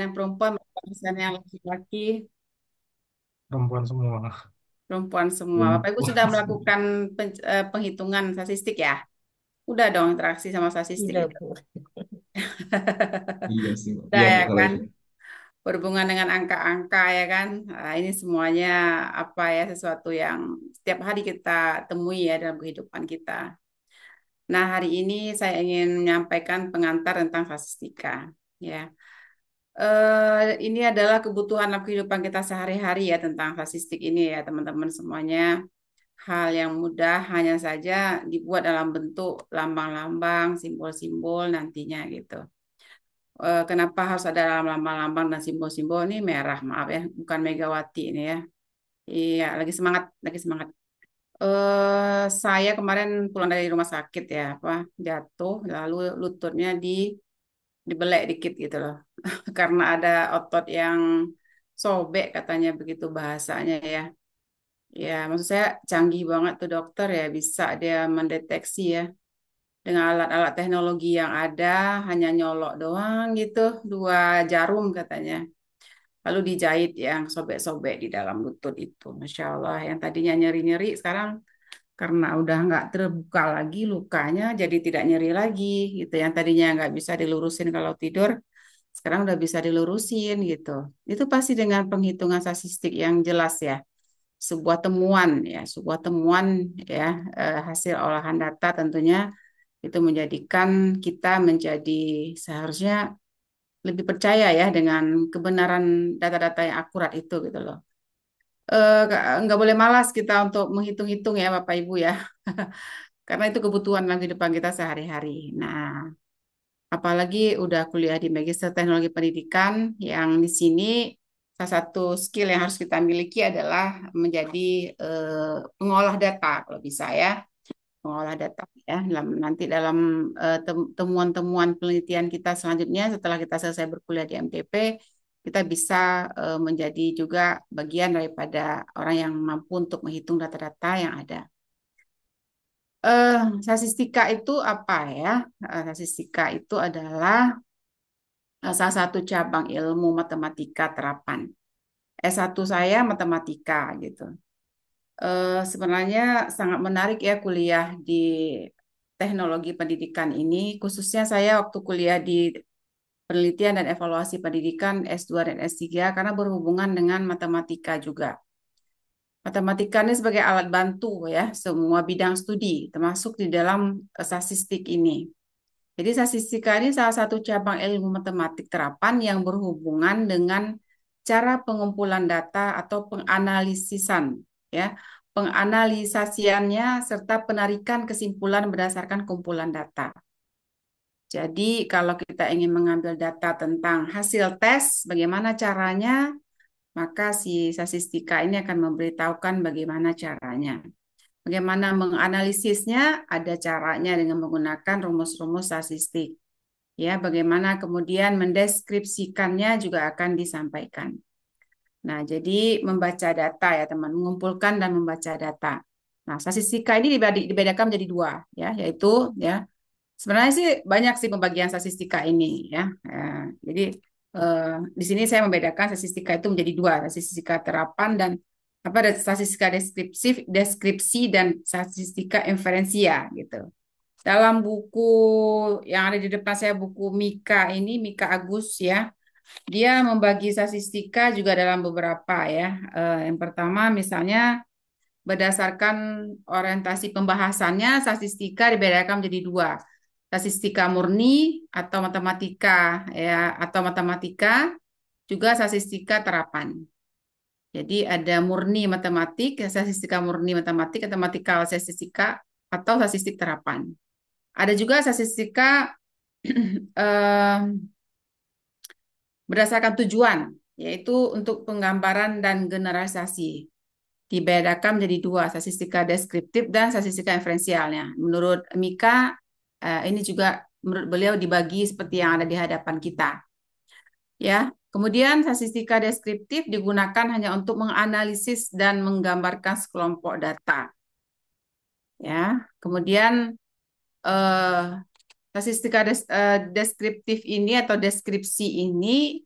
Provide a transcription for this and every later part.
yang perempuan, yang laki-laki. Perempuan semua. Perempuan semua. Bapak Ibu sudah melakukan pen- eh, penghitungan statistik ya? Udah dong interaksi sama statistik Udah, Iya sih, iya, ya kan? Berhubungan dengan angka-angka ya kan? Nah, ini semuanya apa ya sesuatu yang setiap hari kita temui ya dalam kehidupan kita. Nah, hari ini saya ingin menyampaikan pengantar tentang statistika, ya uh, ini adalah kebutuhan dalam kehidupan kita sehari-hari ya tentang statistik ini ya teman-teman semuanya. Hal yang mudah hanya saja dibuat dalam bentuk lambang-lambang, simbol-simbol nantinya gitu. Eh, kenapa harus ada dalam lambang-lambang dan simbol-simbol ini merah maaf ya bukan Megawati ini ya. Iya lagi semangat lagi semangat. Uh, saya kemarin pulang dari rumah sakit ya, apa jatuh lalu lututnya di dibelek dikit gitu loh karena ada otot yang sobek katanya begitu bahasanya ya ya maksud saya canggih banget tuh dokter ya bisa dia mendeteksi ya dengan alat-alat teknologi yang ada hanya nyolok doang gitu dua jarum katanya lalu dijahit yang sobek-sobek di dalam lutut itu masya Allah yang tadinya nyeri-nyeri sekarang karena udah nggak terbuka lagi lukanya jadi tidak nyeri lagi gitu yang tadinya nggak bisa dilurusin kalau tidur sekarang udah bisa dilurusin gitu itu pasti dengan penghitungan statistik yang jelas ya sebuah temuan ya sebuah temuan ya eh, hasil olahan data tentunya itu menjadikan kita menjadi seharusnya lebih percaya ya dengan kebenaran data-data yang akurat itu gitu loh Eh, nggak uh, boleh malas kita untuk menghitung-hitung ya Bapak Ibu ya. Karena itu kebutuhan dalam kehidupan kita sehari-hari. Nah, apalagi udah kuliah di Magister Teknologi Pendidikan yang di sini salah satu skill yang harus kita miliki adalah menjadi uh, pengolah data kalau bisa ya. Pengolah data ya. Dalam, nanti dalam uh, eh, temuan -temuan penelitian kita selanjutnya setelah kita selesai berkuliah di MTP kita bisa eh, menjadi juga bagian daripada orang yang mampu untuk menghitung data-data yang ada. Uh, eh, statistika itu apa ya? Uh, eh, statistika itu adalah salah satu cabang ilmu matematika terapan. S1 saya matematika gitu. sebenarnya sangat menarik ya kuliah di teknologi pendidikan ini, khususnya saya waktu kuliah di penelitian dan evaluasi pendidikan S2 dan S3 karena berhubungan dengan matematika juga. Matematika ini sebagai alat bantu ya semua bidang studi termasuk di dalam eh, statistik ini. Jadi statistika ini salah satu cabang ilmu matematik terapan yang berhubungan dengan cara pengumpulan data atau penganalisisan ya, penganalisasiannya serta penarikan kesimpulan berdasarkan kumpulan data. Jadi kalau kita ingin mengambil data tentang hasil tes, bagaimana caranya, maka si statistika ini akan memberitahukan bagaimana caranya. Bagaimana menganalisisnya, ada caranya dengan menggunakan rumus-rumus statistik. Ya, bagaimana kemudian mendeskripsikannya juga akan disampaikan. Nah, jadi membaca data ya teman, mengumpulkan dan membaca data. Nah, statistika ini dibedakan menjadi dua, ya, yaitu ya Sebenarnya sih banyak sih pembagian statistika ini ya. Eh, jadi eh, di sini saya membedakan statistika itu menjadi dua, statistika terapan dan apa statistika deskripsi, deskripsi dan statistika inferensia gitu. Dalam buku yang ada di depan saya buku Mika ini Mika Agus ya, dia membagi statistika juga dalam beberapa ya. Eh, yang pertama misalnya berdasarkan orientasi pembahasannya statistika dibedakan menjadi dua statistika murni atau matematika ya atau matematika juga statistika terapan. Jadi ada murni matematik, statistika murni matematik, matematika statistika atau statistik terapan. Ada juga statistika berdasarkan tujuan, yaitu untuk penggambaran dan generalisasi. Dibedakan menjadi dua, statistika deskriptif dan statistika inferensialnya. Menurut Mika, uh, ini juga menurut beliau dibagi seperti yang ada di hadapan kita. Ya, kemudian statistika deskriptif digunakan hanya untuk menganalisis dan menggambarkan sekelompok data. Ya, kemudian eh, statistika des, uh, deskriptif ini atau deskripsi ini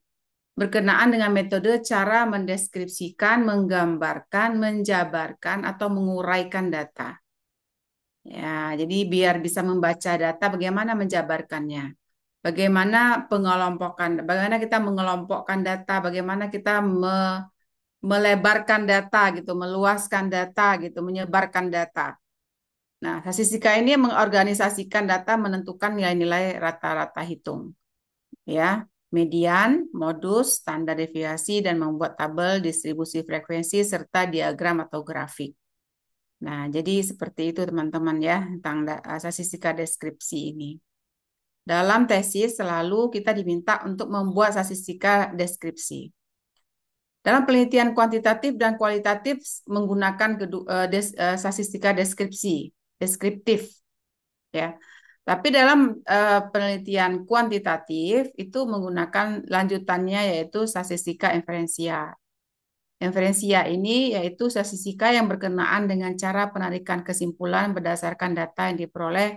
berkenaan dengan metode cara mendeskripsikan, menggambarkan, menjabarkan atau menguraikan data. Ya, jadi biar bisa membaca data bagaimana menjabarkannya. Bagaimana pengelompokan, bagaimana kita mengelompokkan data, bagaimana kita me, melebarkan data gitu, meluaskan data gitu, menyebarkan data. Nah, statistika ini mengorganisasikan data menentukan nilai-nilai rata-rata hitung. Ya, median, modus, standar deviasi dan membuat tabel distribusi frekuensi serta diagram atau grafik. Nah, jadi seperti itu teman-teman ya tentang eh, statistika deskripsi ini. Dalam tesis selalu kita diminta untuk membuat statistika deskripsi. Dalam penelitian kuantitatif dan kualitatif menggunakan eh, des, eh, statistika deskripsi, deskriptif. Ya. Tapi dalam penelitian kuantitatif itu menggunakan lanjutannya yaitu statistika inferensial. Inferensia ya, ini yaitu statistika yang berkenaan dengan cara penarikan kesimpulan berdasarkan data yang diperoleh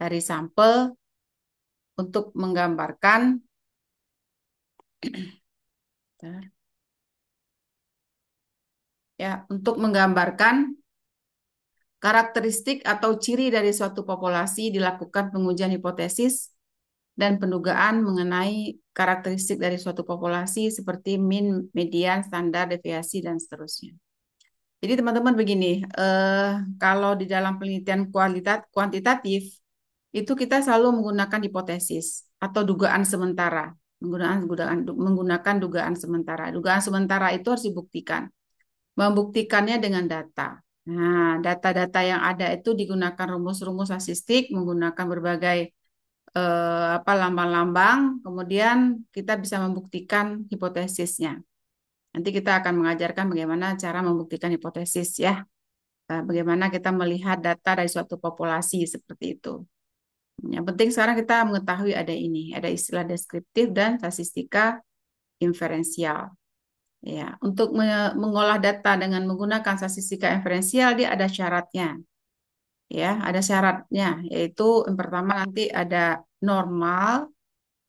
dari sampel untuk menggambarkan ya untuk menggambarkan karakteristik atau ciri dari suatu populasi dilakukan pengujian hipotesis dan pendugaan mengenai karakteristik dari suatu populasi seperti min, median, standar, deviasi, dan seterusnya. Jadi teman-teman begini, eh, kalau di dalam penelitian kualitat, kuantitatif, itu kita selalu menggunakan hipotesis atau dugaan sementara, menggunakan, menggunakan menggunakan dugaan sementara. Dugaan sementara itu harus dibuktikan, membuktikannya dengan data. Nah, data-data yang ada itu digunakan rumus-rumus statistik, menggunakan berbagai eh, apa lambang-lambang, kemudian kita bisa membuktikan hipotesisnya. Nanti kita akan mengajarkan bagaimana cara membuktikan hipotesis ya. Eh, bagaimana kita melihat data dari suatu populasi seperti itu. Yang penting sekarang kita mengetahui ada ini, ada istilah deskriptif dan statistika inferensial. Ya, untuk mengolah data dengan menggunakan statistika inferensial dia ada syaratnya ya ada syaratnya yaitu yang pertama nanti ada normal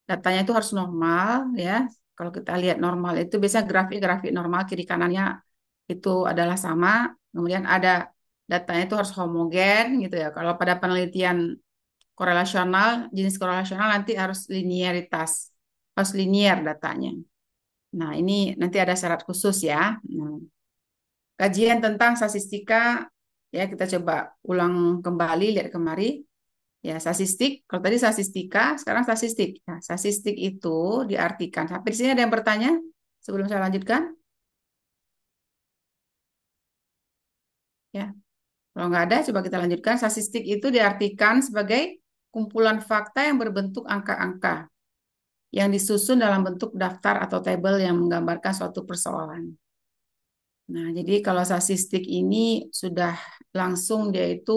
datanya itu harus normal ya kalau kita lihat normal itu biasanya grafik-grafik normal kiri kanannya itu adalah sama kemudian ada datanya itu harus homogen gitu ya kalau pada penelitian korelasional jenis korelasional nanti harus linearitas harus linear datanya nah ini nanti ada syarat khusus ya nah, kajian tentang statistika Ya, kita coba ulang kembali lihat kemari. Ya, statistik. Kalau tadi statistika, sekarang statistik. Nah, ya, statistik itu diartikan. Tapi di sini ada yang bertanya sebelum saya lanjutkan? Ya. Kalau nggak ada, coba kita lanjutkan. Statistik itu diartikan sebagai kumpulan fakta yang berbentuk angka-angka yang disusun dalam bentuk daftar atau tabel yang menggambarkan suatu persoalan. Nah, jadi kalau sasistik ini sudah langsung dia itu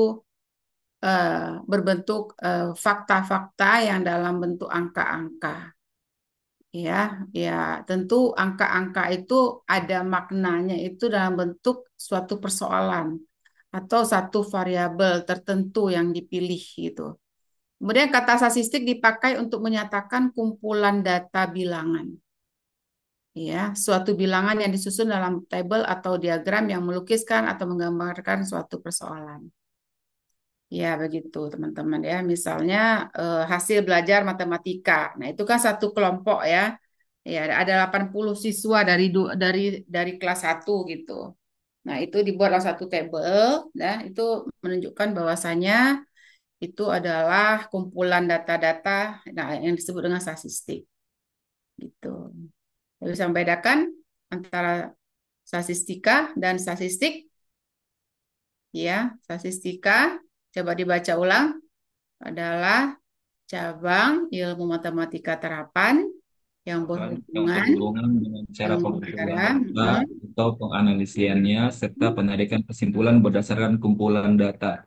uh, berbentuk fakta eh, fakta-fakta yang dalam bentuk angka-angka. Ya, ya tentu angka-angka itu ada maknanya itu dalam bentuk suatu persoalan atau satu variabel tertentu yang dipilih gitu. Kemudian kata statistik dipakai untuk menyatakan kumpulan data bilangan ya suatu bilangan yang disusun dalam tabel atau diagram yang melukiskan atau menggambarkan suatu persoalan. Ya begitu teman-teman ya. Misalnya eh, hasil belajar matematika. Nah, itu kan satu kelompok ya. Ya, ada 80 siswa dari dari dari kelas 1 gitu. Nah, itu dibuatlah satu tabel nah ya. itu menunjukkan bahwasanya itu adalah kumpulan data-data nah, yang disebut dengan statistik. Gitu. Jadi bisa membedakan antara statistika dan statistik. Ya, statistika coba dibaca ulang adalah cabang ilmu matematika terapan yang berhubungan dengan cara pengukuran atau penganalisiannya serta penarikan kesimpulan berdasarkan kumpulan data.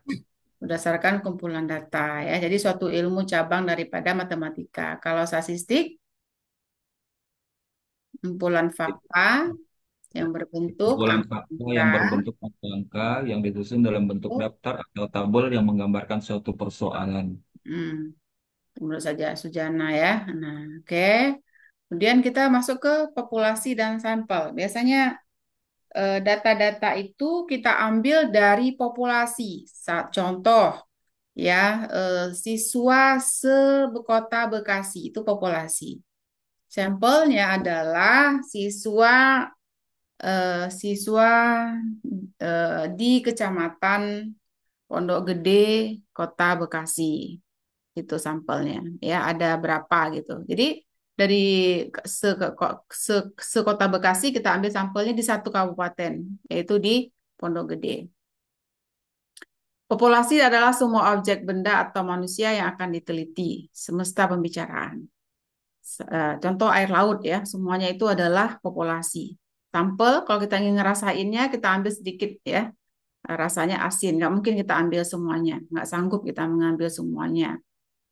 Berdasarkan kumpulan data ya. Jadi suatu ilmu cabang daripada matematika. Kalau statistik kumpulan fakta yang berbentuk Kumpulan fakta yang berbentuk angka yang disusun dalam bentuk oh. daftar atau tabel yang menggambarkan suatu persoalan. Hmm, menurut saja Sujana ya. Nah, oke. Kemudian kita masuk ke populasi dan sampel. Biasanya eh, data-data itu kita ambil dari populasi. Saat Contoh ya, eh, siswa sebekota Bekasi itu populasi. Sampelnya adalah siswa eh, siswa eh, di Kecamatan Pondok Gede, Kota Bekasi. Itu sampelnya. Ya, ada berapa gitu. Jadi dari se, se, se kota Bekasi kita ambil sampelnya di satu kabupaten, yaitu di Pondok Gede. Populasi adalah semua objek benda atau manusia yang akan diteliti, semesta pembicaraan. Eh, contoh air laut ya, semuanya itu adalah populasi. Tampel kalau kita ingin ngerasainnya kita ambil sedikit ya, rasanya asin. Nggak mungkin kita ambil semuanya, nggak sanggup kita mengambil semuanya.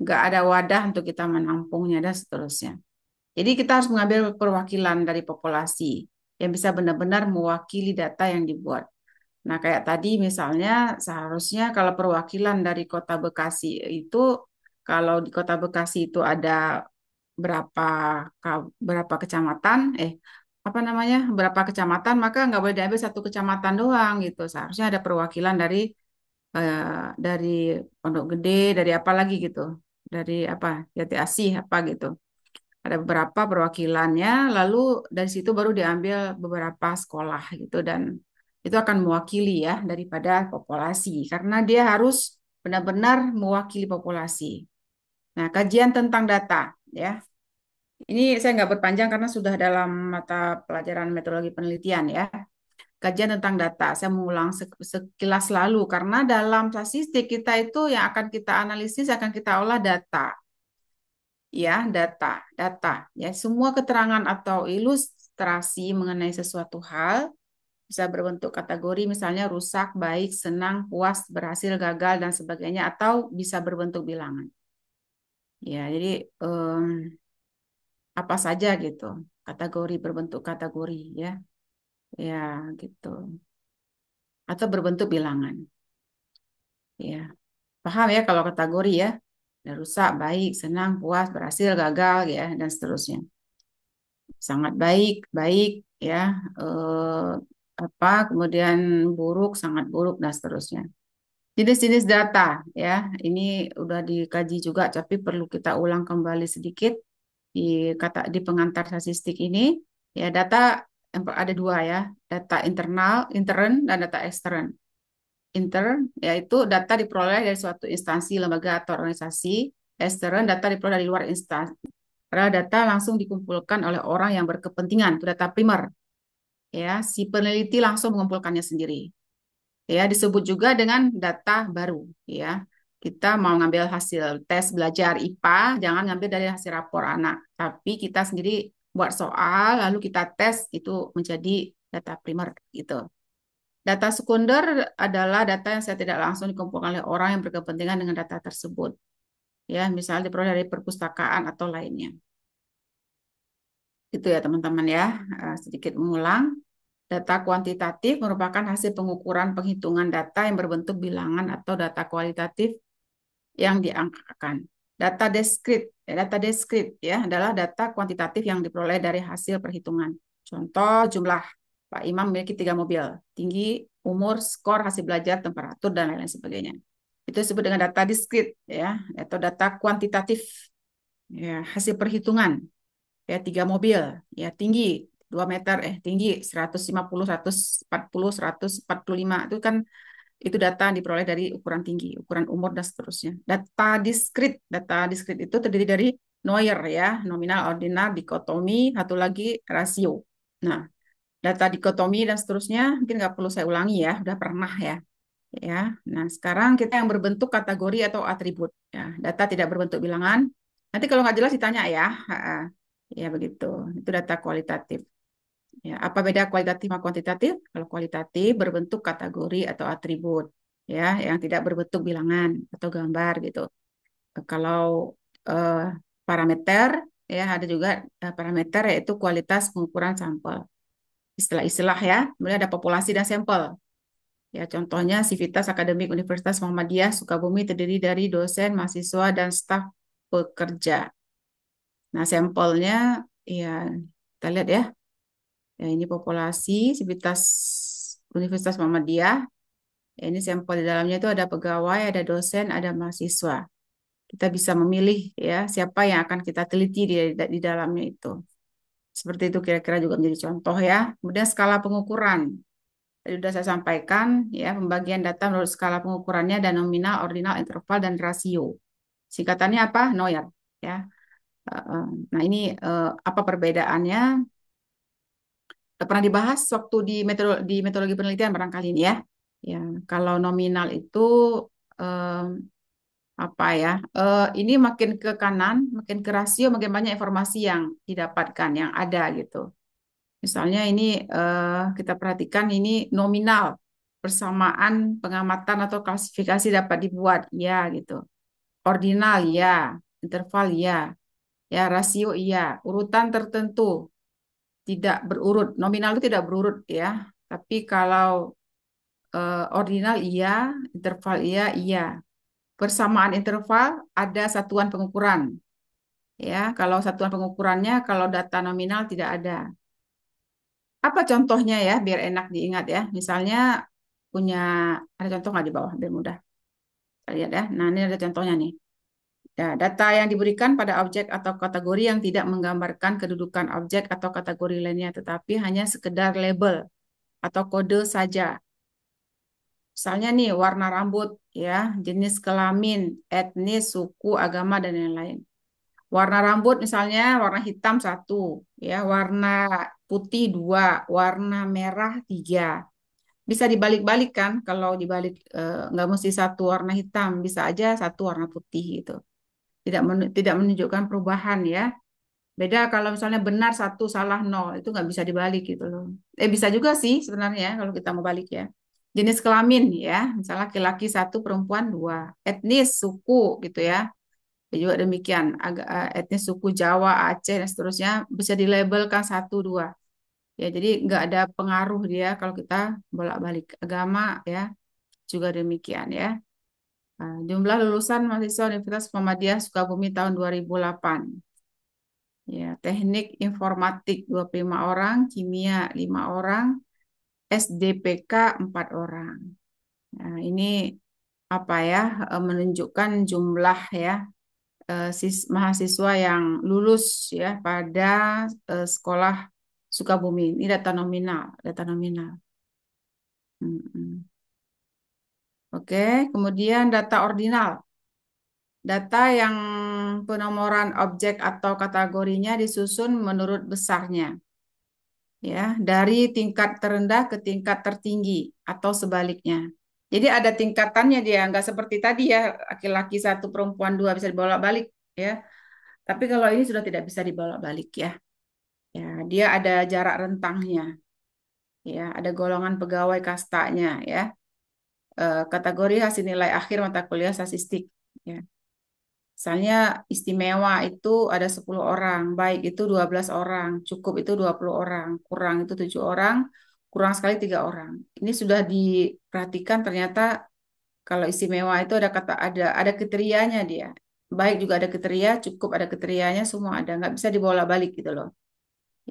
Nggak ada wadah untuk kita menampungnya dan seterusnya. Jadi kita harus mengambil perwakilan dari populasi yang bisa benar-benar mewakili data yang dibuat. Nah, kayak tadi misalnya seharusnya kalau perwakilan dari Kota Bekasi itu kalau di Kota Bekasi itu ada berapa berapa kecamatan eh apa namanya berapa kecamatan maka nggak boleh diambil satu kecamatan doang gitu seharusnya ada perwakilan dari eh, dari pondok gede dari apa lagi gitu dari apa jati Asih apa gitu ada beberapa perwakilannya lalu dari situ baru diambil beberapa sekolah gitu dan itu akan mewakili ya daripada populasi karena dia harus benar-benar mewakili populasi. Nah, kajian tentang data ya. Ini saya nggak berpanjang karena sudah dalam mata pelajaran metodologi penelitian ya. Kajian tentang data, saya mengulang sekilas lalu karena dalam statistik kita itu yang akan kita analisis akan kita olah data. Ya, data, data. Ya, semua keterangan atau ilustrasi mengenai sesuatu hal bisa berbentuk kategori misalnya rusak, baik, senang, puas, berhasil, gagal dan sebagainya atau bisa berbentuk bilangan. Ya, jadi um, apa saja gitu kategori berbentuk kategori ya ya gitu atau berbentuk bilangan ya paham ya kalau kategori ya dan rusak baik senang puas berhasil gagal ya dan seterusnya sangat baik baik ya eh, apa kemudian buruk sangat buruk dan seterusnya jenis-jenis data ya ini udah dikaji juga tapi perlu kita ulang kembali sedikit di kata di pengantar statistik ini ya data ada dua ya data internal intern dan data ekstern intern yaitu data diperoleh dari suatu instansi lembaga atau organisasi ekstern data diperoleh dari luar instansi adalah data langsung dikumpulkan oleh orang yang berkepentingan itu data primer ya si peneliti langsung mengumpulkannya sendiri ya disebut juga dengan data baru ya kita mau ngambil hasil tes belajar IPA, jangan ngambil dari hasil rapor anak, tapi kita sendiri buat soal, lalu kita tes itu menjadi data primer gitu. Data sekunder adalah data yang saya tidak langsung dikumpulkan oleh orang yang berkepentingan dengan data tersebut. Ya, misalnya diperoleh dari perpustakaan atau lainnya. Itu ya teman-teman ya, eh, sedikit mengulang. Data kuantitatif merupakan hasil pengukuran penghitungan data yang berbentuk bilangan atau data kualitatif yang diangkakan. Data deskrit, ya, data deskrit ya adalah data kuantitatif yang diperoleh dari hasil perhitungan. Contoh jumlah Pak Imam memiliki tiga mobil, tinggi, umur, skor, hasil belajar, temperatur dan lain-lain sebagainya. Itu disebut dengan data diskrit ya atau data kuantitatif. Ya, hasil perhitungan ya tiga mobil ya tinggi 2 meter eh tinggi 150 140 145 itu kan itu data yang diperoleh dari ukuran tinggi, ukuran umur dan seterusnya. Data diskrit, data diskrit itu terdiri dari noir ya, nominal, ordinal, dikotomi, satu lagi rasio. Nah, data dikotomi dan seterusnya mungkin nggak perlu saya ulangi ya, udah pernah ya. Ya, nah sekarang kita yang berbentuk kategori atau atribut. Ya, data tidak berbentuk bilangan. Nanti kalau nggak jelas ditanya ya. Ya begitu. Itu data kualitatif. Ya, apa beda kualitatif sama kuantitatif? Kalau kualitatif berbentuk kategori atau atribut, ya, yang tidak berbentuk bilangan atau gambar gitu. Kalau eh, parameter, ya ada juga eh, parameter yaitu kualitas pengukuran sampel. Istilah-istilah ya, kemudian ada populasi dan sampel. Ya, contohnya Sivitas Akademik Universitas Muhammadiyah Sukabumi terdiri dari dosen, mahasiswa, dan staf pekerja. Nah, sampelnya ya kita lihat ya. Ya, ini populasi sivitas Universitas Muhammadiyah. Ya, ini sampel di dalamnya itu ada pegawai, ada dosen, ada mahasiswa. Kita bisa memilih ya siapa yang akan kita teliti di, di dalamnya itu. Seperti itu kira-kira juga menjadi contoh ya. Kemudian skala pengukuran. Tadi sudah saya sampaikan ya pembagian data menurut skala pengukurannya dan nominal, ordinal, interval dan rasio. Singkatannya apa? Noyer ya. Nah, ini eh, apa perbedaannya? pernah dibahas waktu di metodologi, di metodologi penelitian barangkali ini ya. Ya, kalau nominal itu eh, apa ya? Eh, ini makin ke kanan, makin ke rasio, makin banyak informasi yang didapatkan, yang ada gitu. Misalnya ini eh, kita perhatikan ini nominal persamaan pengamatan atau klasifikasi dapat dibuat, ya gitu. Ordinal, ya. Interval, ya. Ya rasio, ya. Urutan tertentu, tidak berurut. Nominal itu tidak berurut ya. Tapi kalau uh, ordinal iya, interval iya, iya. Persamaan interval ada satuan pengukuran. Ya, kalau satuan pengukurannya kalau data nominal tidak ada. Apa contohnya ya biar enak diingat ya. Misalnya punya ada contoh nggak di bawah biar mudah. lihat ya. Nah, ini ada contohnya nih. Nah, data yang diberikan pada objek atau kategori yang tidak menggambarkan kedudukan objek atau kategori lainnya, tetapi hanya sekedar label atau kode saja. Misalnya nih, warna rambut, ya, jenis kelamin, etnis, suku, agama, dan lain-lain. Warna rambut misalnya warna hitam satu, ya, warna putih dua, warna merah tiga. Bisa dibalik-balik kan, kalau dibalik nggak eh, nggak mesti satu warna hitam, bisa aja satu warna putih gitu tidak men, tidak menunjukkan perubahan ya beda kalau misalnya benar satu salah nol itu nggak bisa dibalik gitu loh eh bisa juga sih sebenarnya kalau kita mau balik ya jenis kelamin ya misalnya laki-laki satu perempuan dua etnis suku gitu ya, ya juga demikian agak eh, etnis suku Jawa Aceh dan seterusnya bisa dilabelkan satu dua ya jadi nggak ada pengaruh dia kalau kita bolak-balik agama ya juga demikian ya Nah, jumlah lulusan mahasiswa Universitas Muhammadiyah Sukabumi tahun 2008. Ya, teknik informatik 25 orang, kimia 5 orang, SDPK 4 orang. Nah, ini apa ya e, menunjukkan jumlah ya e, sis, mahasiswa yang lulus ya pada e, sekolah Sukabumi. Ini data nominal, data nominal. Hmm. Oke, kemudian data ordinal. Data yang penomoran objek atau kategorinya disusun menurut besarnya. Ya, dari tingkat terendah ke tingkat tertinggi atau sebaliknya. Jadi ada tingkatannya dia, nggak seperti tadi ya, laki-laki satu, perempuan dua bisa dibolak-balik ya. Tapi kalau ini sudah tidak bisa dibolak-balik ya. Ya, dia ada jarak rentangnya. Ya, ada golongan pegawai kastanya ya. Eh, kategori hasil nilai akhir mata kuliah statistik. Ya. Misalnya istimewa itu ada 10 orang, baik itu 12 orang, cukup itu 20 orang, kurang itu 7 orang, kurang sekali tiga orang. Ini sudah diperhatikan ternyata kalau istimewa itu ada kata ada ada kriterianya dia. Baik juga ada kriteria, cukup ada kriterianya, semua ada. Nggak bisa dibolak-balik gitu loh.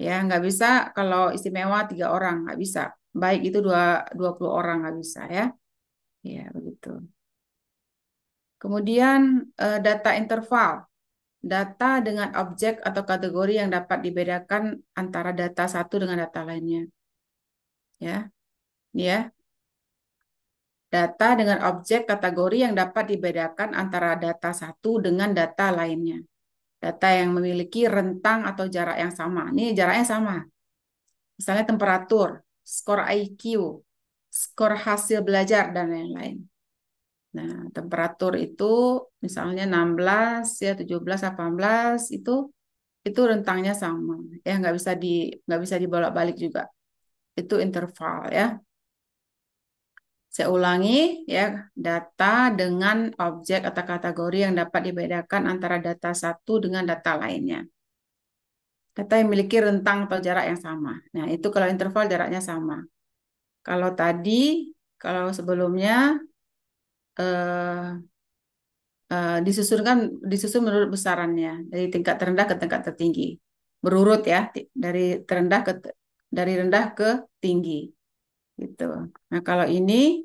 Ya, nggak bisa kalau istimewa tiga orang, nggak bisa. Baik itu dua, 20 orang nggak bisa ya. Ya, begitu. Kemudian uh, data interval. Data dengan objek atau kategori yang dapat dibedakan antara data satu dengan data lainnya. Ya. Ya. Data dengan objek kategori yang dapat dibedakan antara data satu dengan data lainnya. Data yang memiliki rentang atau jarak yang sama. Ini jaraknya sama. Misalnya temperatur, skor IQ, skor hasil belajar dan lain-lain. Nah, temperatur itu misalnya 16 ya 17 18 itu itu rentangnya sama ya nggak bisa di nggak bisa dibolak-balik juga. Itu interval ya. Saya ulangi ya, data dengan objek atau kategori yang dapat dibedakan antara data satu dengan data lainnya. Data yang memiliki rentang atau jarak yang sama. Nah, itu kalau interval jaraknya sama. Kalau tadi, kalau sebelumnya eh, eh, disusunkan disusun menurut besarannya dari tingkat terendah ke tingkat tertinggi, berurut ya dari terendah ke dari rendah ke tinggi, gitu. Nah kalau ini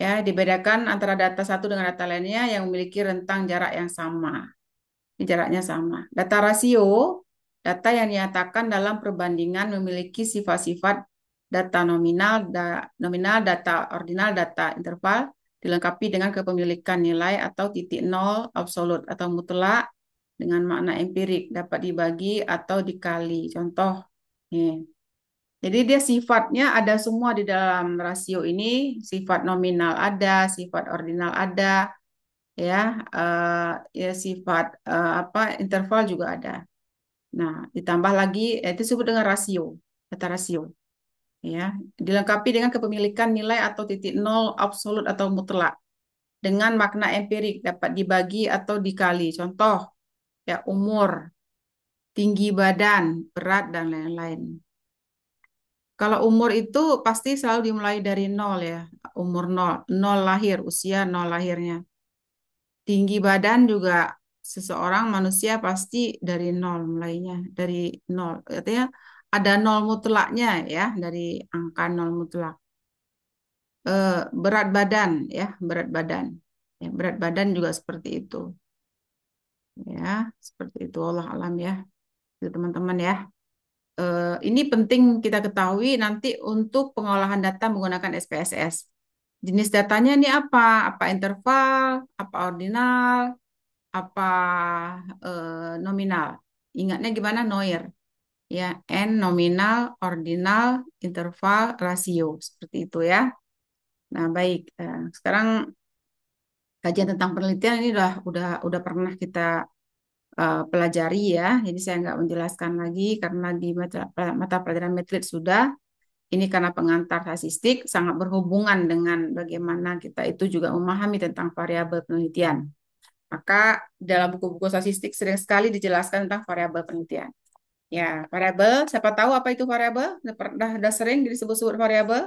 ya dibedakan antara data satu dengan data lainnya yang memiliki rentang jarak yang sama. Ini jaraknya sama. Data rasio data yang dinyatakan dalam perbandingan memiliki sifat-sifat data nominal, da, nominal, data ordinal, data interval, dilengkapi dengan kepemilikan nilai atau titik nol absolut atau mutlak dengan makna empirik dapat dibagi atau dikali. Contoh, nih. Jadi dia sifatnya ada semua di dalam rasio ini, sifat nominal ada, sifat ordinal ada, ya, uh, ya sifat uh, apa interval juga ada. Nah, ditambah lagi eh, itu disebut dengan rasio, data rasio ya dilengkapi dengan kepemilikan nilai atau titik nol absolut atau mutlak dengan makna empirik dapat dibagi atau dikali contoh ya umur tinggi badan berat dan lain-lain kalau umur itu pasti selalu dimulai dari nol ya umur nol nol lahir usia nol lahirnya tinggi badan juga seseorang manusia pasti dari nol mulainya dari nol artinya ada nol mutlaknya ya dari angka nol mutlak e, berat badan ya berat badan ya berat badan juga seperti itu ya seperti itu Allah alam ya gitu, teman-teman ya e, ini penting kita ketahui nanti untuk pengolahan data menggunakan SPSS jenis datanya ini apa apa interval apa ordinal apa e, nominal ingatnya gimana noir ya n nominal, ordinal, interval, rasio seperti itu ya. Nah baik, eh, sekarang kajian tentang penelitian ini udah udah udah pernah kita uh, pelajari ya. Jadi saya nggak menjelaskan lagi karena di mata, mata pelajaran metrik sudah. Ini karena pengantar statistik sangat berhubungan dengan bagaimana kita itu juga memahami tentang variabel penelitian. Maka dalam buku-buku statistik sering sekali dijelaskan tentang variabel penelitian. Ya, variabel. Siapa tahu apa itu variabel? Sudah udah sering disebut-sebut variabel?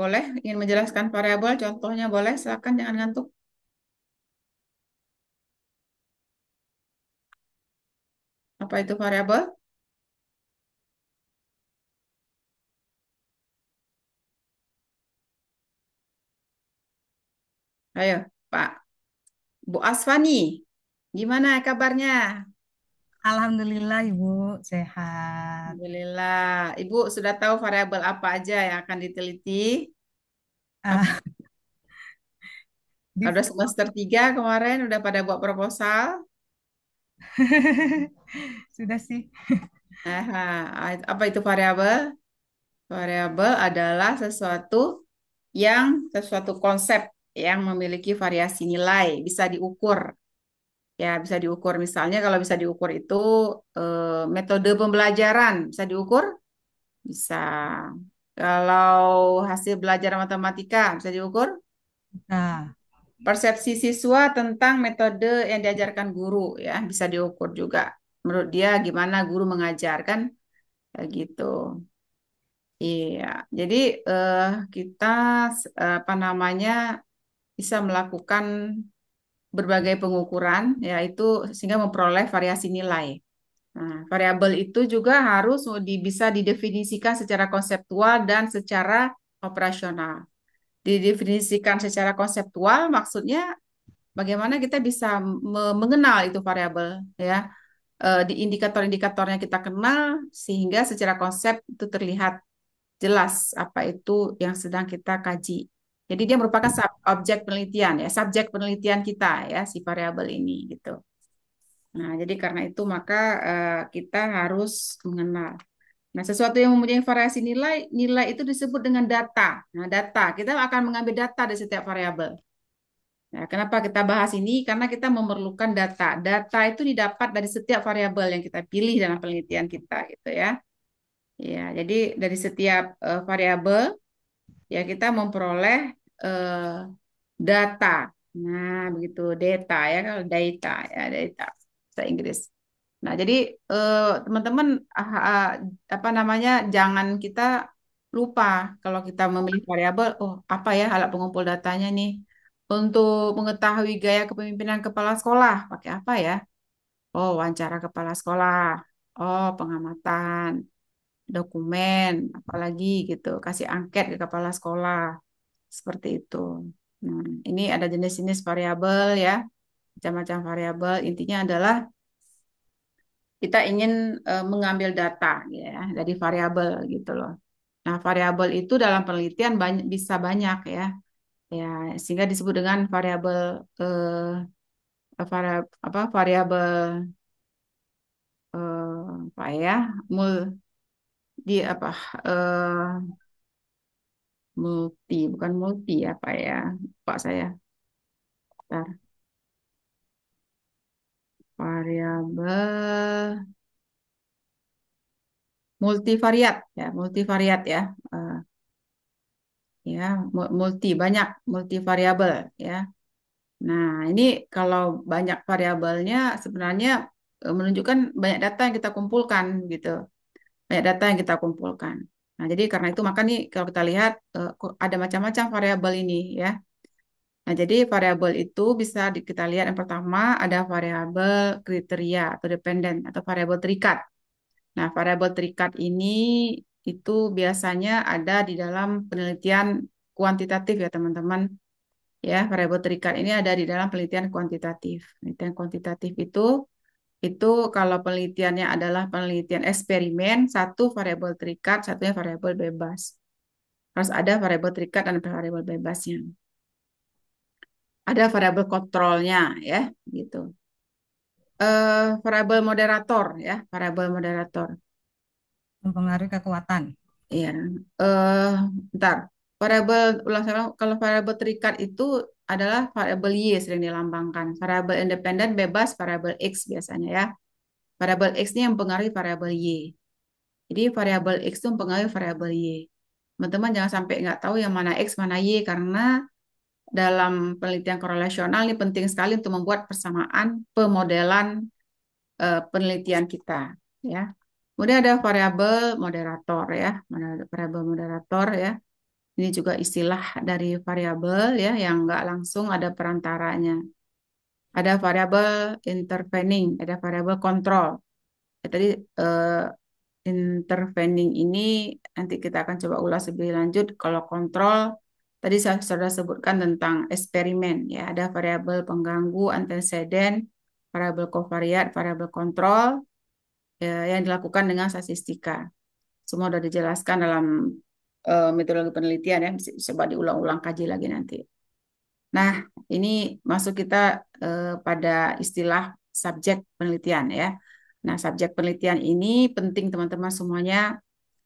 Boleh ingin menjelaskan variabel contohnya boleh silakan jangan ngantuk. Apa itu variabel? Ayo, Pak. Bu Asfani, Gimana kabarnya? Alhamdulillah Ibu sehat. Alhamdulillah. Ibu sudah tahu variabel apa aja yang akan diteliti? Ah, di... Udah semester 3 kemarin udah pada buat proposal? Sudah sih. Aha, apa itu variabel? Variabel adalah sesuatu yang sesuatu konsep yang memiliki variasi nilai, bisa diukur ya bisa diukur misalnya kalau bisa diukur itu eh, metode pembelajaran bisa diukur bisa kalau hasil belajar matematika bisa diukur nah persepsi siswa tentang metode yang diajarkan guru ya bisa diukur juga menurut dia gimana guru mengajarkan ya, gitu iya jadi eh, kita apa namanya bisa melakukan berbagai pengukuran yaitu sehingga memperoleh variasi nilai. Nah, variabel itu juga harus bisa didefinisikan secara konseptual dan secara operasional. Didefinisikan secara konseptual maksudnya bagaimana kita bisa mengenal itu variabel ya. E, di indikator-indikatornya kita kenal sehingga secara konsep itu terlihat jelas apa itu yang sedang kita kaji. Jadi dia merupakan sub objek penelitian ya, subjek penelitian kita ya si variabel ini gitu. Nah, jadi karena itu maka uh, kita harus mengenal. Nah, sesuatu yang mempunyai variasi nilai, nilai itu disebut dengan data. Nah, data kita akan mengambil data dari setiap variabel. Nah, kenapa kita bahas ini? Karena kita memerlukan data. Data itu didapat dari setiap variabel yang kita pilih dalam penelitian kita, gitu ya. Ya, jadi dari setiap uh, variabel ya kita memperoleh uh, data. Nah, begitu data ya kalau data ya data bahasa Inggris. Nah, jadi eh, teman-teman uh, apa namanya jangan kita lupa kalau kita memilih variabel, oh apa ya alat pengumpul datanya nih untuk mengetahui gaya kepemimpinan kepala sekolah pakai apa ya? Oh, wawancara kepala sekolah. Oh, pengamatan dokumen, apalagi gitu, kasih angket ke kepala sekolah seperti itu. Nah, ini ada jenis-jenis variabel ya, macam-macam variabel. Intinya adalah kita ingin uh, mengambil data ya dari variabel gitu loh. Nah, variabel itu dalam penelitian banyak, bisa banyak ya. Ya, sehingga disebut dengan variabel eh, e, variabel apa variabel eh, apa ya? mul di apa eh, multi bukan multi ya pak ya pak saya Bentar. variabel multivariat ya multivariat ya uh, ya multi banyak multivariabel ya nah ini kalau banyak variabelnya sebenarnya eh, menunjukkan banyak data yang kita kumpulkan gitu banyak data yang kita kumpulkan Nah, jadi karena itu maka nih kalau kita lihat eh, ada macam-macam variabel ini ya. Nah, jadi variabel itu bisa kita lihat yang pertama ada variabel kriteria atau dependen atau variabel terikat. Nah, variabel terikat ini itu biasanya ada di dalam penelitian kuantitatif ya teman-teman. Ya, variabel terikat ini ada di dalam penelitian kuantitatif. Penelitian kuantitatif itu itu kalau penelitiannya adalah penelitian eksperimen, satu variabel terikat, satunya variabel bebas. Harus ada variabel terikat dan variabel bebasnya. Ada variabel kontrolnya ya, gitu. Uh, variabel moderator ya, variabel moderator. Mempengaruhi kekuatan. Iya. Eh, uh, ntar Variabel ulang kalau variabel terikat itu adalah variabel Y sering dilambangkan. Variabel independen bebas variabel X biasanya ya. Variabel X ini yang mempengaruhi variabel Y. Jadi variabel X itu mempengaruhi variabel Y. Teman-teman jangan sampai nggak tahu yang mana X, mana Y, karena dalam penelitian korelasional ini penting sekali untuk membuat persamaan pemodelan uh, penelitian kita ya. Kemudian ada variabel moderator ya, variabel moderator ya. Ini juga istilah dari variabel ya yang nggak langsung ada perantaranya. Ada variabel intervening, ada variabel kontrol. Ya, tadi uh, intervening ini nanti kita akan coba ulas lebih lanjut. Kalau kontrol tadi saya sudah sebutkan tentang eksperimen ya ada variabel pengganggu antecedent variabel kovariat variabel kontrol ya, yang dilakukan dengan statistika semua sudah dijelaskan dalam uh, metodologi penelitian ya bisa coba diulang-ulang kaji lagi nanti. Nah, ini masuk kita uh, pada istilah subjek penelitian ya. Nah, subjek penelitian ini penting teman-teman semuanya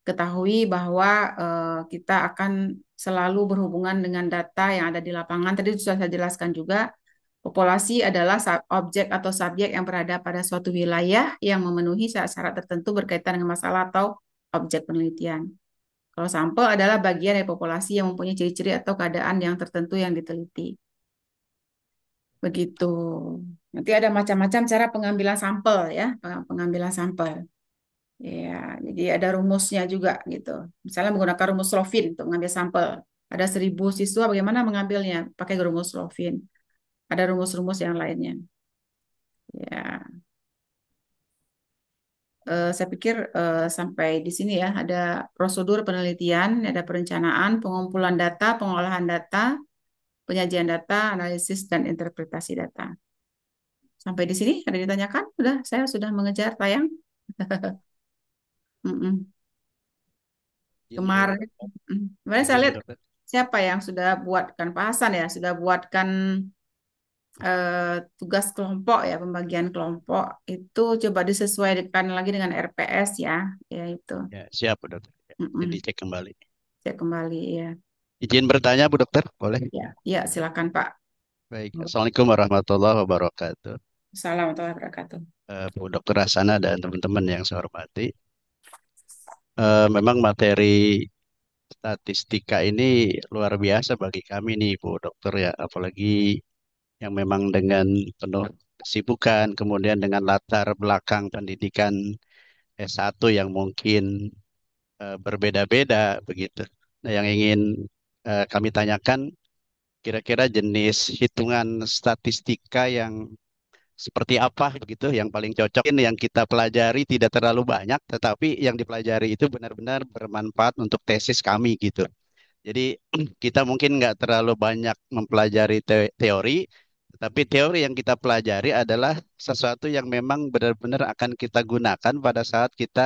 ketahui bahwa uh, kita akan selalu berhubungan dengan data yang ada di lapangan. Tadi sudah saya jelaskan juga populasi adalah objek atau subjek yang berada pada suatu wilayah yang memenuhi syarat-syarat tertentu berkaitan dengan masalah atau objek penelitian. Kalau sampel adalah bagian dari populasi yang mempunyai ciri-ciri atau keadaan yang tertentu yang diteliti. Begitu. Nanti ada macam-macam cara pengambilan sampel ya, pengambilan sampel. Ya, jadi ada rumusnya juga gitu. Misalnya menggunakan rumus Slovin untuk mengambil sampel. Ada seribu siswa bagaimana mengambilnya? Pakai rumus Slovin. Ada rumus-rumus yang lainnya. Ya uh, saya pikir uh, sampai di sini ya ada prosedur penelitian, ada perencanaan, pengumpulan data, pengolahan data, penyajian data, analisis dan interpretasi data. Sampai di sini ada ditanyakan? Sudah, saya sudah mengejar tayang. mm -mm. Kemarin, iya. kemarin saya iya, lihat siapa yang sudah buatkan pasan ya, sudah buatkan Eh, tugas kelompok ya pembagian kelompok itu coba disesuaikan lagi dengan RPS ya ya itu ya, siap Bu Dokter mm -mm. jadi cek kembali cek kembali ya izin bertanya Bu Dokter boleh ya ya silakan Pak baik Assalamualaikum warahmatullahi wabarakatuh Assalamualaikum warahmatullahi wabarakatuh eh, Bu Dokter Hasana dan teman-teman yang saya hormati eh, memang materi statistika ini luar biasa bagi kami nih Bu Dokter ya apalagi yang memang dengan penuh kesibukan, kemudian dengan latar belakang pendidikan S1 yang mungkin uh, berbeda-beda begitu. Nah, yang ingin uh, kami tanyakan kira-kira jenis hitungan statistika yang seperti apa begitu yang paling cocok ini yang kita pelajari tidak terlalu banyak tetapi yang dipelajari itu benar-benar bermanfaat untuk tesis kami gitu jadi kita mungkin nggak terlalu banyak mempelajari teori tapi teori yang kita pelajari adalah sesuatu yang memang benar-benar akan kita gunakan pada saat kita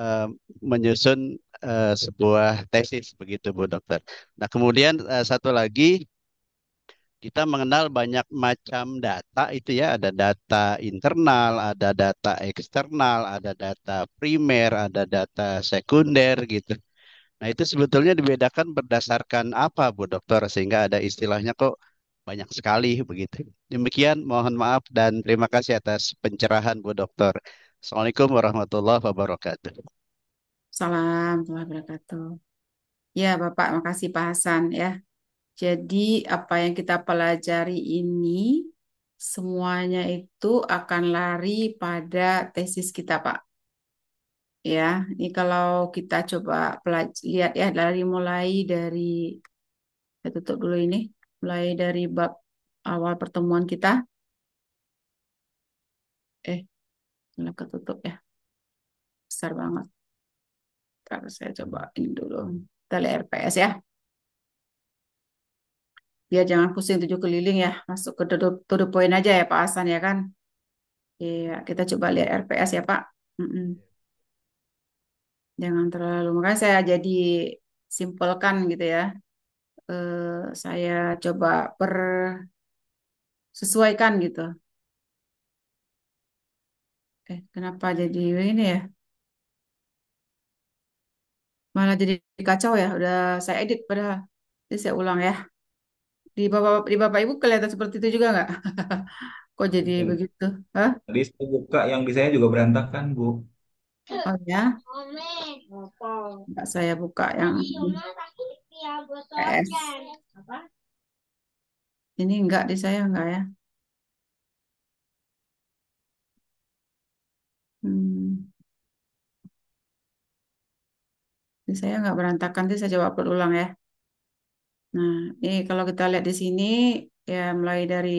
uh, menyusun uh, sebuah tesis begitu Bu Dokter. Nah, kemudian uh, satu lagi kita mengenal banyak macam data itu ya ada data internal ada data eksternal ada data primer ada data sekunder gitu nah itu sebetulnya dibedakan berdasarkan apa bu dokter sehingga ada istilahnya kok banyak sekali begitu. Demikian mohon maaf dan terima kasih atas pencerahan Bu Dokter. Assalamualaikum warahmatullahi wabarakatuh. Salam wabarakatuh. Ya Bapak, makasih Pak Hasan ya. Jadi apa yang kita pelajari ini semuanya itu akan lari pada tesis kita Pak. Ya, ini kalau kita coba lihat ya dari mulai dari saya tutup dulu ini mulai dari bab awal pertemuan kita. Eh, ini ketutup ya. Besar banget. Kalau saya coba ini dulu. Kita lihat RPS ya. Biar jangan pusing tujuh keliling ya. Masuk ke to the point aja ya Pak Hasan ya kan. Iya, kita coba lihat RPS ya Pak. Mm -mm. Jangan terlalu. Makanya saya jadi simpelkan gitu ya eh, saya coba persesuaikan gitu. Eh, kenapa jadi ini ya? Malah jadi kacau ya. Udah saya edit padahal. ini saya ulang ya. Di bapak di bapak ibu kelihatan seperti itu juga nggak? Kok jadi iya. begitu? Hah? Tadi saya buka yang di juga berantakan, Bu. Oh ya, nggak saya buka yang iya, PS. Iya, Apa? Ini enggak di saya enggak ya? Hmm. Di saya enggak berantakan, nanti saya coba upload ulang ya. Nah, ini kalau kita lihat di sini, ya mulai dari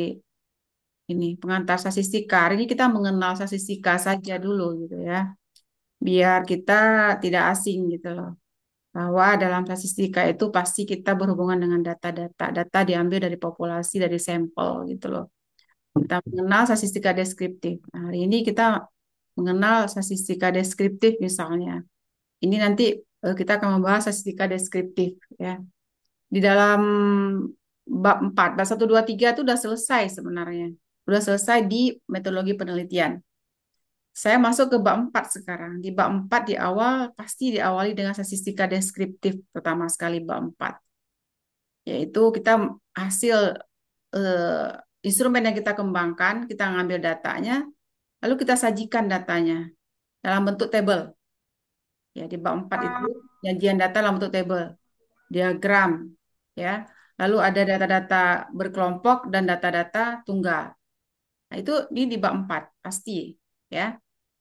ini pengantar statistika. Hari ini kita mengenal statistika saja dulu gitu ya, biar kita tidak asing gitu loh bahwa dalam statistika itu pasti kita berhubungan dengan data-data. Data diambil dari populasi, dari sampel gitu loh. Kita mengenal statistika deskriptif. Nah, hari ini kita mengenal statistika deskriptif misalnya. Ini nanti eh, kita akan membahas statistika deskriptif ya. Di dalam bab 4, bab 1, 2, 3 itu sudah selesai sebenarnya. Sudah selesai di metodologi penelitian. Saya masuk ke bab 4 sekarang. Di bab 4 di awal pasti diawali dengan statistika deskriptif pertama sekali bab 4. Yaitu kita hasil uh, instrumen yang kita kembangkan, kita ngambil datanya, lalu kita sajikan datanya dalam bentuk tabel Ya, di bab 4 itu janjian data dalam bentuk tabel diagram, ya. Lalu ada data-data berkelompok dan data-data tunggal. Nah, itu di di bab 4 pasti, ya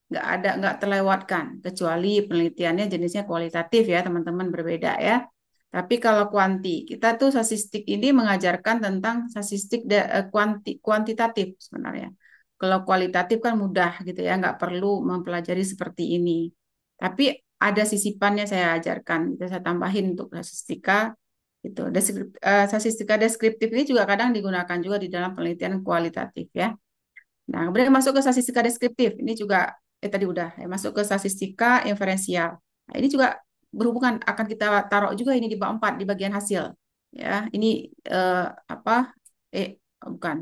nggak ada nggak terlewatkan kecuali penelitiannya jenisnya kualitatif ya teman-teman berbeda ya tapi kalau kuanti kita tuh statistik ini mengajarkan tentang statistik eh, kuanti, kuantitatif sebenarnya kalau kualitatif kan mudah gitu ya nggak perlu mempelajari seperti ini tapi ada sisipannya saya ajarkan itu saya tambahin untuk statistika itu Deskrip, uh, eh, statistika deskriptif ini juga kadang digunakan juga di dalam penelitian kualitatif ya Nah, kemudian masuk ke statistika deskriptif. Ini juga eh tadi udah ya, masuk ke statistika inferensial. Nah, ini juga berhubungan akan kita taruh juga ini di bab 4 di bagian hasil. Ya, ini eh, apa? Eh bukan.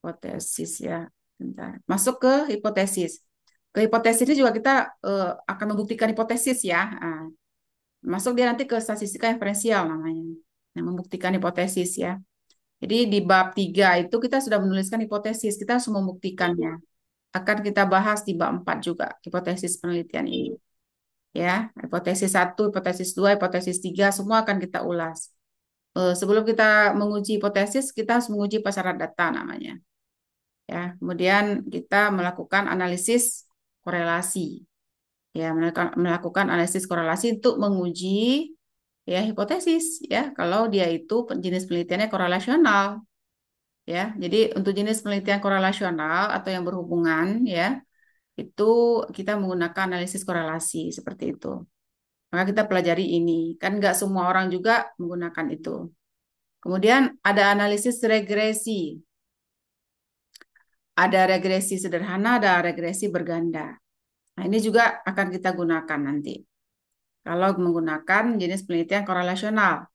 Hipotesis ya. Bentar. Masuk ke hipotesis. Ke hipotesis ini juga kita eh, akan membuktikan hipotesis ya. Nah, masuk dia nanti ke statistika inferensial namanya. Nah, membuktikan hipotesis ya. Jadi di bab 3 itu kita sudah menuliskan hipotesis, kita harus membuktikannya akan kita bahas di bab 4 juga hipotesis penelitian ini. Iya. Ya, hipotesis 1, hipotesis 2, hipotesis 3 semua akan kita ulas. Eh, sebelum kita menguji hipotesis, kita harus menguji pasaran data namanya. Ya, kemudian kita melakukan analisis korelasi. Ya, melakukan analisis korelasi untuk menguji ya hipotesis ya kalau dia itu jenis penelitiannya korelasional ya. Jadi untuk jenis penelitian korelasional atau yang berhubungan ya, itu kita menggunakan analisis korelasi seperti itu. Maka kita pelajari ini. Kan nggak semua orang juga menggunakan itu. Kemudian ada analisis regresi. Ada regresi sederhana, ada regresi berganda. Nah, ini juga akan kita gunakan nanti. Kalau menggunakan jenis penelitian korelasional.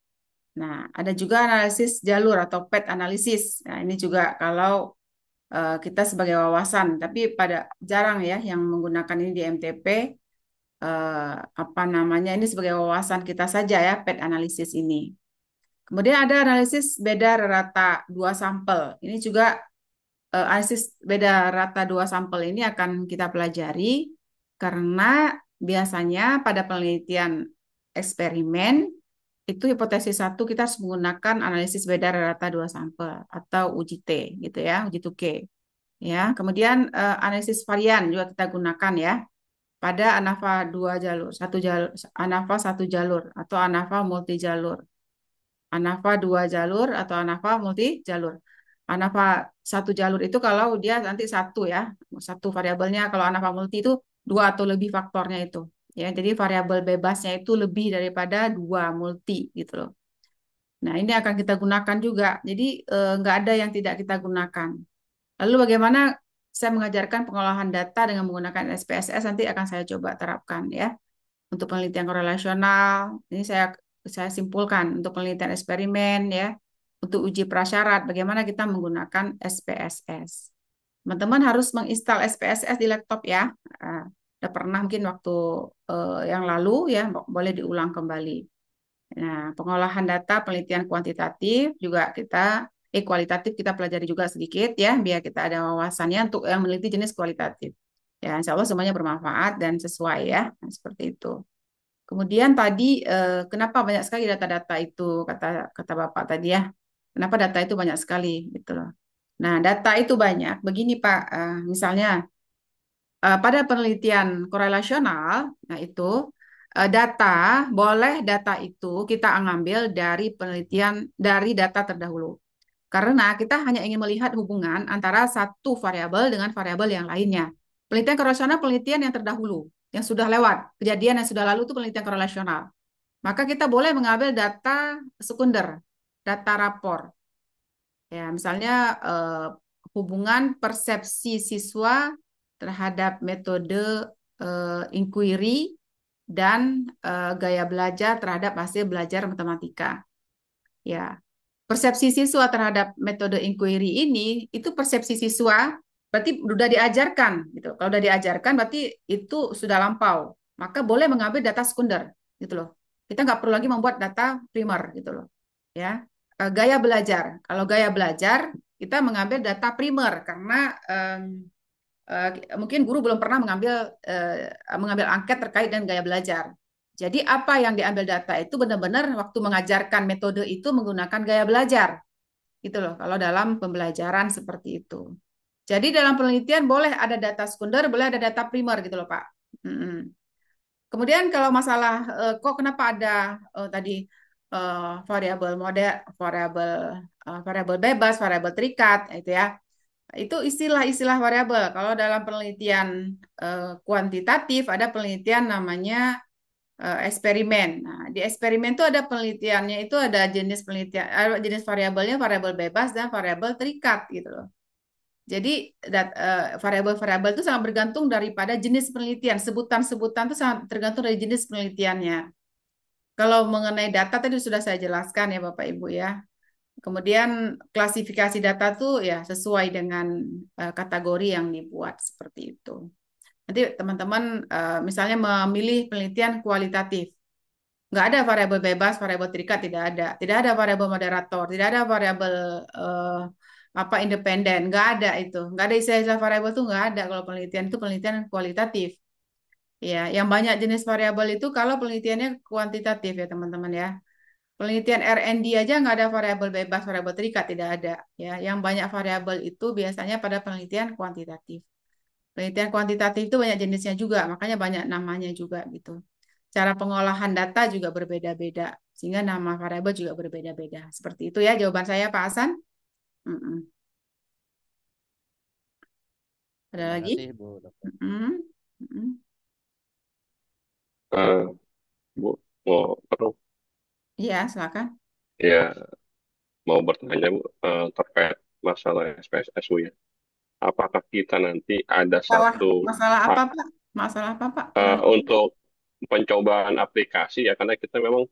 Nah, ada juga analisis jalur atau PET analisis. Nah, ini juga kalau uh, kita sebagai wawasan, tapi pada jarang ya yang menggunakan ini di MTP. Uh, eh, apa namanya ini sebagai wawasan kita saja ya PET analisis ini. Kemudian ada analisis beda rata dua sampel. Ini juga uh, analisis beda rata dua sampel ini akan kita pelajari karena biasanya pada penelitian eksperimen itu hipotesis satu kita harus menggunakan analisis beda rata dua sampel atau uji T gitu ya, uji tuke. Ya, kemudian uh, analisis varian juga kita gunakan ya pada ANAVA dua jalur, satu jalur ANAVA satu jalur atau ANAVA multi jalur. ANAVA dua jalur atau ANAVA multi jalur. ANAVA satu jalur itu kalau dia nanti satu ya, satu variabelnya. Kalau ANAVA multi itu dua atau lebih faktornya itu ya jadi variabel bebasnya itu lebih daripada dua multi gitu loh nah ini akan kita gunakan juga jadi eh, nggak ada yang tidak kita gunakan lalu bagaimana saya mengajarkan pengolahan data dengan menggunakan SPSS nanti akan saya coba terapkan ya untuk penelitian korelasional ini saya saya simpulkan untuk penelitian eksperimen ya untuk uji prasyarat bagaimana kita menggunakan SPSS teman-teman harus menginstal SPSS di laptop ya ah udah pernah mungkin waktu uh, yang lalu ya boleh diulang kembali. Nah, pengolahan data penelitian kuantitatif juga kita eh kualitatif kita pelajari juga sedikit ya biar kita ada wawasannya untuk yang meneliti jenis kualitatif. Ya, insya Allah semuanya bermanfaat dan sesuai ya nah, seperti itu. Kemudian tadi eh, kenapa banyak sekali data-data itu kata kata Bapak tadi ya. Kenapa data itu banyak sekali gitu loh. Nah, data itu banyak. Begini Pak, eh, misalnya uh, pada penelitian korelasional, nah itu uh, data boleh data itu kita ngambil dari penelitian dari data terdahulu. Karena kita hanya ingin melihat hubungan antara satu variabel dengan variabel yang lainnya. Penelitian korelasional penelitian yang terdahulu, yang sudah lewat, kejadian yang sudah lalu itu penelitian korelasional. Maka kita boleh mengambil data sekunder, data rapor. Ya, misalnya eh, hubungan persepsi siswa terhadap metode uh, inquiry dan uh, gaya belajar terhadap hasil belajar matematika. Ya, persepsi siswa terhadap metode inquiry ini itu persepsi siswa berarti sudah diajarkan gitu. Kalau sudah diajarkan berarti itu sudah lampau. Maka boleh mengambil data sekunder gitu loh. Kita nggak perlu lagi membuat data primer gitu loh. Ya, uh, gaya belajar. Kalau gaya belajar kita mengambil data primer karena um, Eh, mungkin guru belum pernah mengambil uh, mengambil angket terkait dengan gaya belajar. Jadi apa yang diambil data itu benar-benar waktu mengajarkan metode itu menggunakan gaya belajar. Gitu loh kalau dalam pembelajaran seperti itu. Jadi dalam penelitian boleh ada data sekunder, boleh ada data primer gitu loh Pak. Hmm. Kemudian kalau masalah uh, kok kenapa ada uh, tadi uh, variabel model, variabel uh, variabel bebas, variabel terikat itu ya itu istilah-istilah variabel. Kalau dalam penelitian uh, kuantitatif ada penelitian namanya uh, eksperimen. Nah, di eksperimen itu ada penelitiannya itu ada jenis penelitian uh, jenis variabelnya variabel bebas dan variabel terikat gitu loh. Jadi variabel-variabel itu sangat bergantung daripada jenis penelitian. Sebutan-sebutan itu sangat tergantung dari jenis penelitiannya. Kalau mengenai data tadi sudah saya jelaskan ya Bapak Ibu ya. Kemudian klasifikasi data tuh ya sesuai dengan uh, kategori yang dibuat seperti itu. Nanti teman-teman uh, misalnya memilih penelitian kualitatif. Nggak ada variabel bebas, variabel terikat tidak ada. Tidak ada variabel moderator, tidak ada variabel uh, apa independen, nggak ada itu. Nggak ada istilah-istilah variabel tuh nggak ada kalau penelitian itu penelitian kualitatif. Ya, yang banyak jenis variabel itu kalau penelitiannya kuantitatif ya teman-teman ya penelitian RND aja nggak ada variabel bebas, variabel terikat tidak ada. Ya, yang banyak variabel itu biasanya pada penelitian kuantitatif. Penelitian kuantitatif itu banyak jenisnya juga, makanya banyak namanya juga gitu. Cara pengolahan data juga berbeda-beda, sehingga nama variabel juga berbeda-beda. Seperti itu ya jawaban saya Pak Hasan. Mm -mm. Ada lagi? Kasih, Bu. Mm -mm. Mm -mm. Uh, Bu, mau Iya, silakan. Ya, mau bertanya Bu, eh, terkait masalah SPSSU eh, ya. Apakah kita nanti ada Masalah, satu masalah apa, Pak? Masalah apa, Pak? uh, untuk pencobaan aplikasi ya? Karena kita memang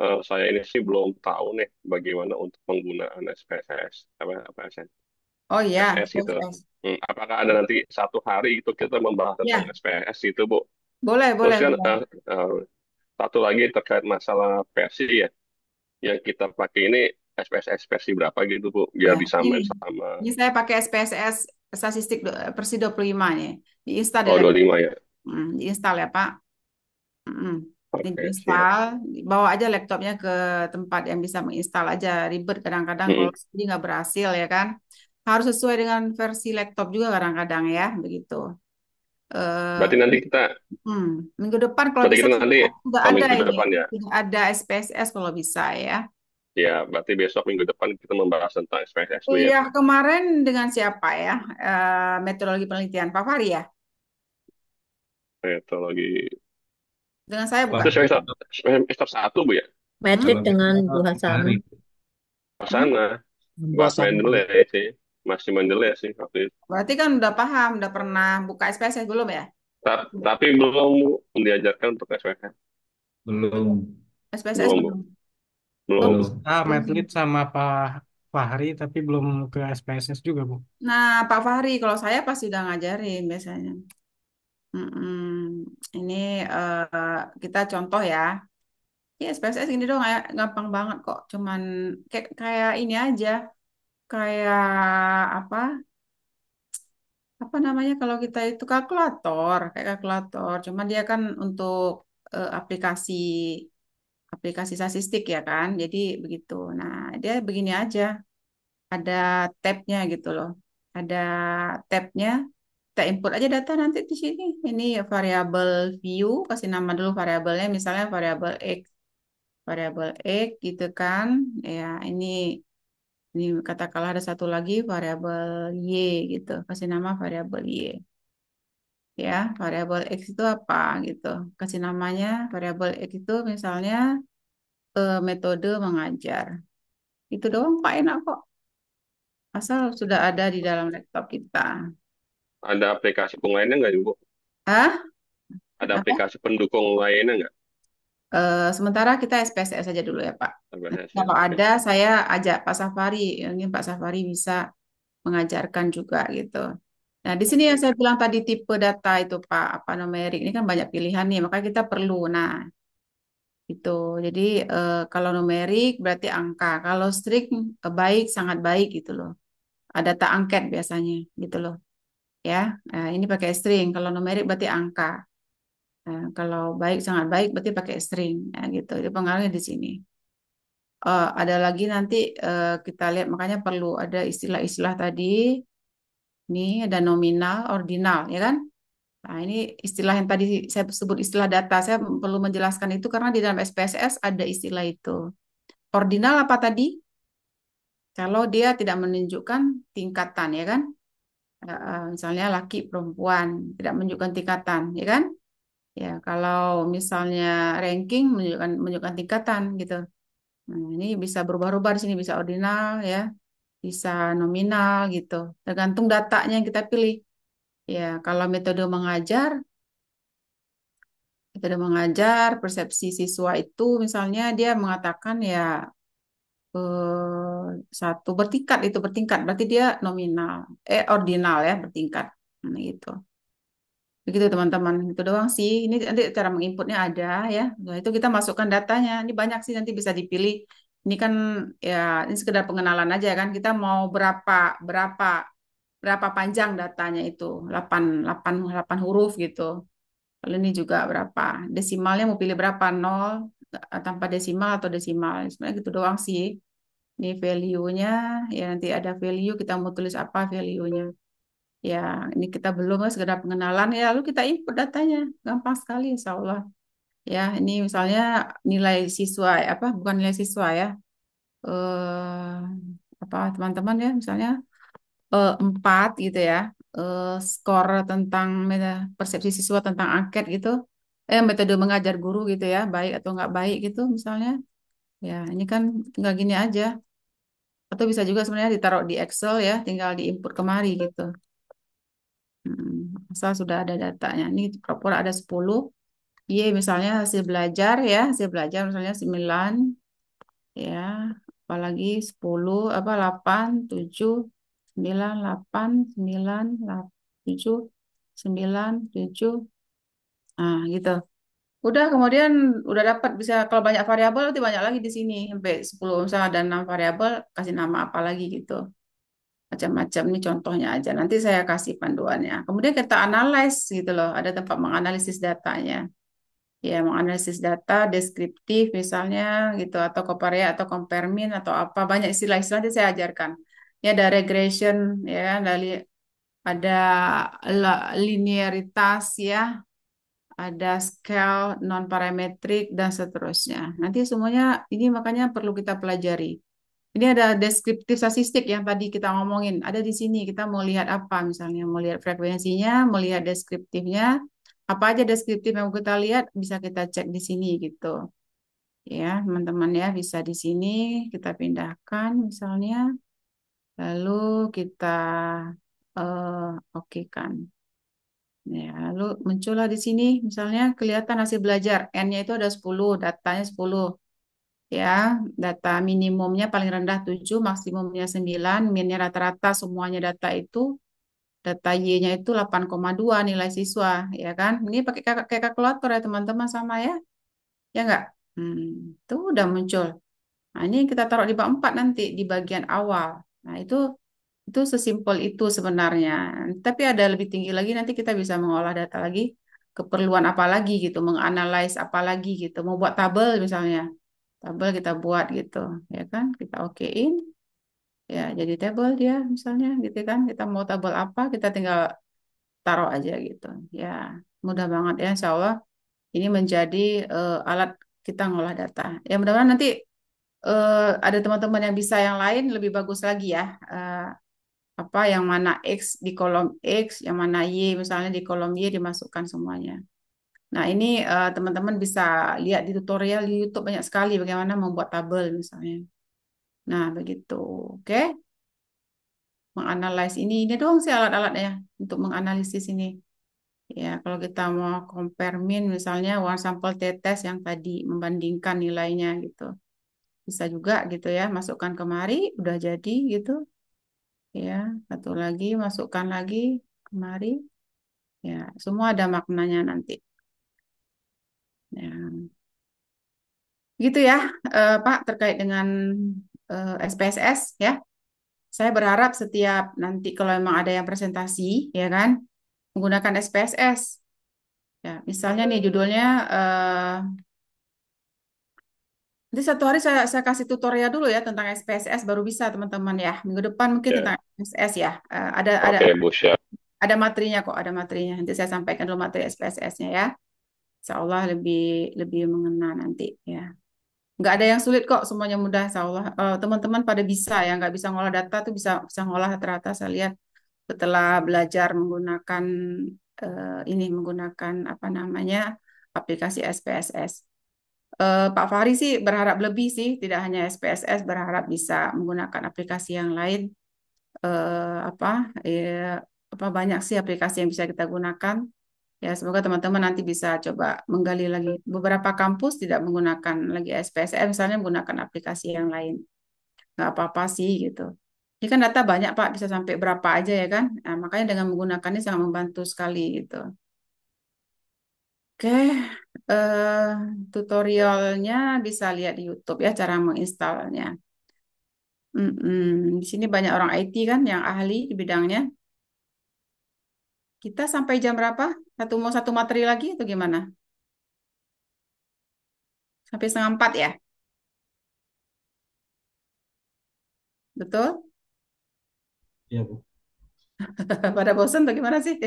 uh, saya ini sih belum tahu nih bagaimana untuk penggunaan SPSS apa apa SS, Oh iya, SPSS gitu. Hmm, apakah ada nanti satu hari itu kita membahas iya. tentang SPSS itu Bu? boleh, Terus boleh, kan boleh. uh, satu lagi terkait masalah versi ya, yang kita pakai ini SPSS versi berapa gitu Bu, biar Ya, bisa ini, main sama ini saya pakai SPSS statistik versi 25 nih. Diinstal install ya, oh 25 ya. Hmm, diinstal ya, Pak. Mm-mm. Oke, siap. Diinstal, bawa aja laptopnya ke tempat yang bisa menginstal aja. Ribet kadang-kadang kalau nggak berhasil ya kan. Harus sesuai dengan versi laptop juga kadang-kadang ya, begitu. Eh, berarti nanti kita hmm, minggu depan kalau berarti bisa kita nanti sudah ada minggu ini, depan ya. Sudah ada SPSS kalau bisa ya. Ya, berarti besok minggu depan kita membahas tentang SPSS. Ya. Iya, ya. kemarin dengan siapa ya? Uh, eh, metodologi penelitian Pak Fahri ya? Metodologi dengan saya bukan? Itu semester, satu Bu ya? Metrik dengan Bu Bu Hasan dulu ya. sih masih menjelek sih waktu itu. Berarti kan udah paham, udah pernah buka SPSS ya, belum ya? Ta tapi belum diajarkan untuk SPSS. Belum. SPSS belum. Belum. belum. Ah, Medlit sama Pak Fahri tapi belum ke SPSS juga, Bu. Nah, Pak Fahri kalau saya pasti udah ngajarin biasanya. mm Ini uh, kita contoh ya. Ya, SPSS ini dong gampang banget kok. Cuman kayak, kayak ini aja kayak apa apa namanya kalau kita itu kalkulator kayak kalkulator cuman dia kan untuk eh, aplikasi aplikasi statistik ya kan jadi begitu nah dia begini aja ada tabnya gitu loh ada tabnya kita input aja data nanti di sini ini variabel view kasih nama dulu variabelnya misalnya variabel x variabel x gitu kan ya ini ini katakanlah ada satu lagi variabel y gitu, kasih nama variabel y. Ya, variabel x itu apa gitu. Kasih namanya variabel x itu misalnya eh, metode mengajar. Itu doang Pak enak kok. Asal sudah ada di dalam laptop kita. Ada aplikasi pengelainnya nggak, Ibu? Hah? Ada Apa? aplikasi pendukung lainnya nggak? Eh, sementara kita SPSS saja dulu ya Pak. Nanti kalau ada saya ajak Pak Safari, mungkin Pak Safari bisa mengajarkan juga gitu. Nah di sini yang saya bilang tadi tipe data itu Pak, apa numerik ini kan banyak pilihan nih, maka kita perlu. Nah itu jadi uh, kalau numerik berarti angka, kalau string uh, eh, baik sangat baik gitu loh. Ada data angket biasanya gitu loh. Ya, nah, ini pakai string. Kalau numerik berarti angka. Nah, kalau baik sangat baik berarti pakai string ya, gitu. Jadi pengaruhnya di sini. Uh, ada lagi nanti uh, kita lihat makanya perlu ada istilah-istilah tadi. Ini ada nominal, ordinal, ya kan? Nah, ini istilah yang tadi saya sebut istilah data. Saya perlu menjelaskan itu karena di dalam SPSS ada istilah itu. Ordinal apa tadi? Kalau dia tidak menunjukkan tingkatan, ya kan? Uh, misalnya laki perempuan tidak menunjukkan tingkatan, ya kan? Ya, kalau misalnya ranking menunjukkan menunjukkan tingkatan gitu. Nah, ini bisa berubah-ubah di sini bisa ordinal ya, bisa nominal gitu. Tergantung datanya yang kita pilih. Ya, kalau metode mengajar metode mengajar persepsi siswa itu misalnya dia mengatakan ya eh, satu bertingkat itu bertingkat berarti dia nominal eh ordinal ya bertingkat nah, gitu. Begitu teman-teman, itu doang sih. Ini nanti cara menginputnya ada ya. Nah, itu kita masukkan datanya. Ini banyak sih nanti bisa dipilih. Ini kan ya ini sekedar pengenalan aja kan. Kita mau berapa berapa berapa panjang datanya itu. 8 8 8 huruf gitu. Lalu ini juga berapa? Desimalnya mau pilih berapa? nol eh, tanpa desimal atau desimal. Sebenarnya gitu doang sih. Ini value-nya ya nanti ada value kita mau tulis apa value-nya. Ya, ini kita belum ya, segera pengenalan ya, lalu kita input datanya. Gampang sekali insya Allah. Ya, ini misalnya nilai siswa apa bukan nilai siswa ya. Eh apa teman-teman ya misalnya eh, empat gitu ya. Eh, skor tentang persepsi siswa tentang angket gitu. Eh metode mengajar guru gitu ya, baik atau nggak baik gitu misalnya. Ya, ini kan nggak gini aja. Atau bisa juga sebenarnya ditaruh di Excel ya, tinggal diinput kemari gitu. Hmm, asal sudah ada datanya. Ini pura-pura ada 10. Y iya, misalnya hasil belajar ya, hasil belajar misalnya 9 ya, apalagi 10 apa 8 7 9 8 9 8, 7 9 7 Nah, gitu. Udah kemudian udah dapat bisa kalau banyak variabel nanti banyak lagi di sini sampai 10 misalnya ada 6 variabel kasih nama apa lagi gitu macam-macam nih contohnya aja nanti saya kasih panduannya kemudian kita analyze gitu loh ada tempat menganalisis datanya ya menganalisis data deskriptif misalnya gitu atau koparea ya, atau kompermin atau apa banyak istilah-istilah nanti saya ajarkan ya ada regression ya dari ada linearitas ya ada scale non parametrik dan seterusnya nanti semuanya ini makanya perlu kita pelajari ini ada deskriptif statistik yang tadi kita ngomongin. Ada di sini kita mau lihat apa misalnya, mau lihat frekuensinya, mau lihat deskriptifnya. Apa aja deskriptif yang kita lihat bisa kita cek di sini gitu. Ya, teman-teman ya bisa di sini kita pindahkan misalnya. Lalu kita uh, eh, oke kan. Ya, lalu muncullah di sini misalnya kelihatan hasil belajar. N-nya itu ada 10, datanya 10 ya data minimumnya paling rendah 7 maksimumnya 9 minnya rata-rata semuanya data itu data Y-nya itu 8,2 nilai siswa ya kan ini pakai kayak kalkulator ya teman-teman sama ya ya enggak hmm, itu udah muncul nah ini kita taruh di bab 4 nanti di bagian awal nah itu itu sesimpel itu sebenarnya tapi ada lebih tinggi lagi nanti kita bisa mengolah data lagi keperluan apa lagi gitu Menganalisis apa lagi gitu mau buat tabel misalnya tabel kita buat gitu ya kan kita okein ya jadi tabel dia misalnya gitu kan kita mau tabel apa kita tinggal taruh aja gitu ya mudah banget ya insya Allah ini menjadi uh, alat kita ngolah data ya mudah-mudahan nanti uh, ada teman-teman yang bisa yang lain lebih bagus lagi ya uh, apa yang mana X di kolom X, yang mana Y misalnya di kolom Y dimasukkan semuanya. Nah, ini eh, teman-teman uh, bisa lihat di tutorial di YouTube banyak sekali bagaimana membuat tabel misalnya. Nah, begitu. Oke. Okay. Menganalisis ini ini doang sih alat-alatnya untuk menganalisis ini. Ya, kalau kita mau compare mean misalnya one sampel t-test yang tadi membandingkan nilainya gitu. Bisa juga gitu ya, masukkan kemari udah jadi gitu. Ya, satu lagi masukkan lagi kemari. Ya, semua ada maknanya nanti. Ya. Gitu ya, eh, Pak, terkait dengan eh, SPSS ya. Saya berharap setiap nanti kalau memang ada yang presentasi, ya kan, menggunakan SPSS. Ya, misalnya nih judulnya eh, Nanti satu hari saya saya kasih tutorial dulu ya tentang SPSS baru bisa teman-teman ya. Minggu depan mungkin yeah. tentang SPSS ya. Uh, ada okay, ada ada materinya kok, ada materinya. Nanti saya sampaikan dulu materi SPSS-nya ya insya Allah lebih lebih mengena nanti ya nggak ada yang sulit kok semuanya mudah insya Allah teman eh, teman-teman pada bisa ya nggak bisa ngolah data tuh bisa bisa ngolah rata saya lihat setelah belajar menggunakan uh, ini menggunakan apa namanya aplikasi SPSS uh, eh, Pak Fahri sih berharap lebih sih tidak hanya SPSS berharap bisa menggunakan aplikasi yang lain uh, apa ya, apa banyak sih aplikasi yang bisa kita gunakan Ya, semoga teman-teman nanti bisa coba menggali lagi. Beberapa kampus tidak menggunakan lagi SPSE eh, misalnya menggunakan aplikasi yang lain. Nggak apa-apa sih, gitu. Ini kan data banyak, Pak, bisa sampai berapa aja ya kan? Nah, makanya dengan menggunakan ini sangat membantu sekali, gitu. Oke, eh, tutorialnya bisa lihat di YouTube ya, cara menginstalnya. Mm -mm. Di sini banyak orang IT kan yang ahli di bidangnya. Kita sampai jam berapa? Satu mau satu materi lagi atau gimana? Sampai setengah empat ya? Betul? Iya, Bu. Pada bosan atau gimana sih?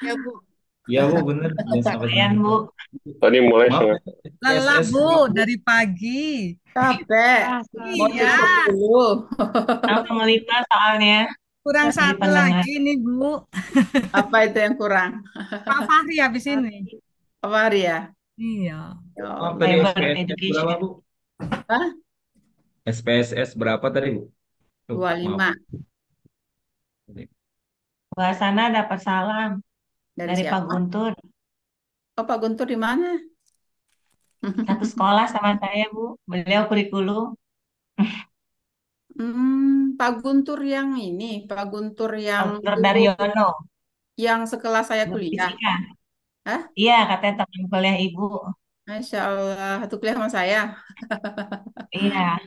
Iya, Bu. Iya, Bu, benar Jangan iya, Bu. Tadi mulai setengah. Lelah, Bu, dari pagi. Iya. Capek. Iya. Aku melita soalnya. Kurang satu lagi nih Bu. Apa itu yang kurang? Pak Fahri habis ini. Pak Fahri ya? Iya. Oh, oh, SPSS berapa Bu? Hah? SPSS berapa tadi Bu? Dua lima. Wah sana dapat salam dari, dari Pak Guntur. Oh Pak Guntur di mana? Satu sekolah sama saya Bu. Beliau kurikulum. Hmm, Pak Guntur yang ini, Pak Guntur yang dari Daryono. yang sekelas saya kuliah. Fisika. Hah? Iya, katanya teman kuliah Ibu. Masya Allah, itu kuliah sama saya. Iya.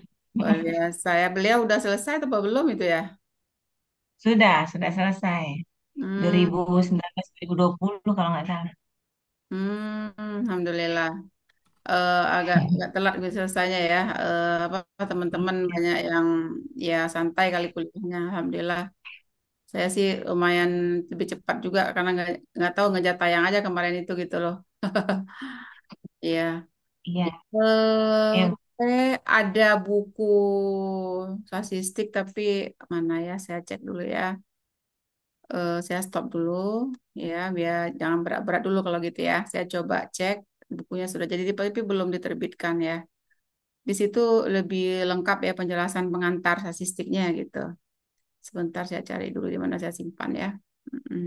saya. Beliau udah selesai atau belum itu ya? Sudah, sudah selesai. Hmm. 2019-2020 kalau nggak salah. Hmm, Alhamdulillah uh, agak hmm. agak telat biasanya gitu ya. uh, apa teman-teman banyak yang ya santai kali kuliahnya. Alhamdulillah. Saya sih lumayan lebih cepat juga karena nggak nggak tahu ngejar tayang aja kemarin itu gitu loh. Iya. Iya. ya. oke, ada buku statistik tapi mana ya? Saya cek dulu ya. uh, saya stop dulu ya biar jangan berat-berat dulu kalau gitu ya. Saya coba cek bukunya sudah jadi tapi belum diterbitkan ya. Di situ lebih lengkap ya penjelasan pengantar statistiknya gitu. Sebentar saya cari dulu di mana saya simpan ya. Mm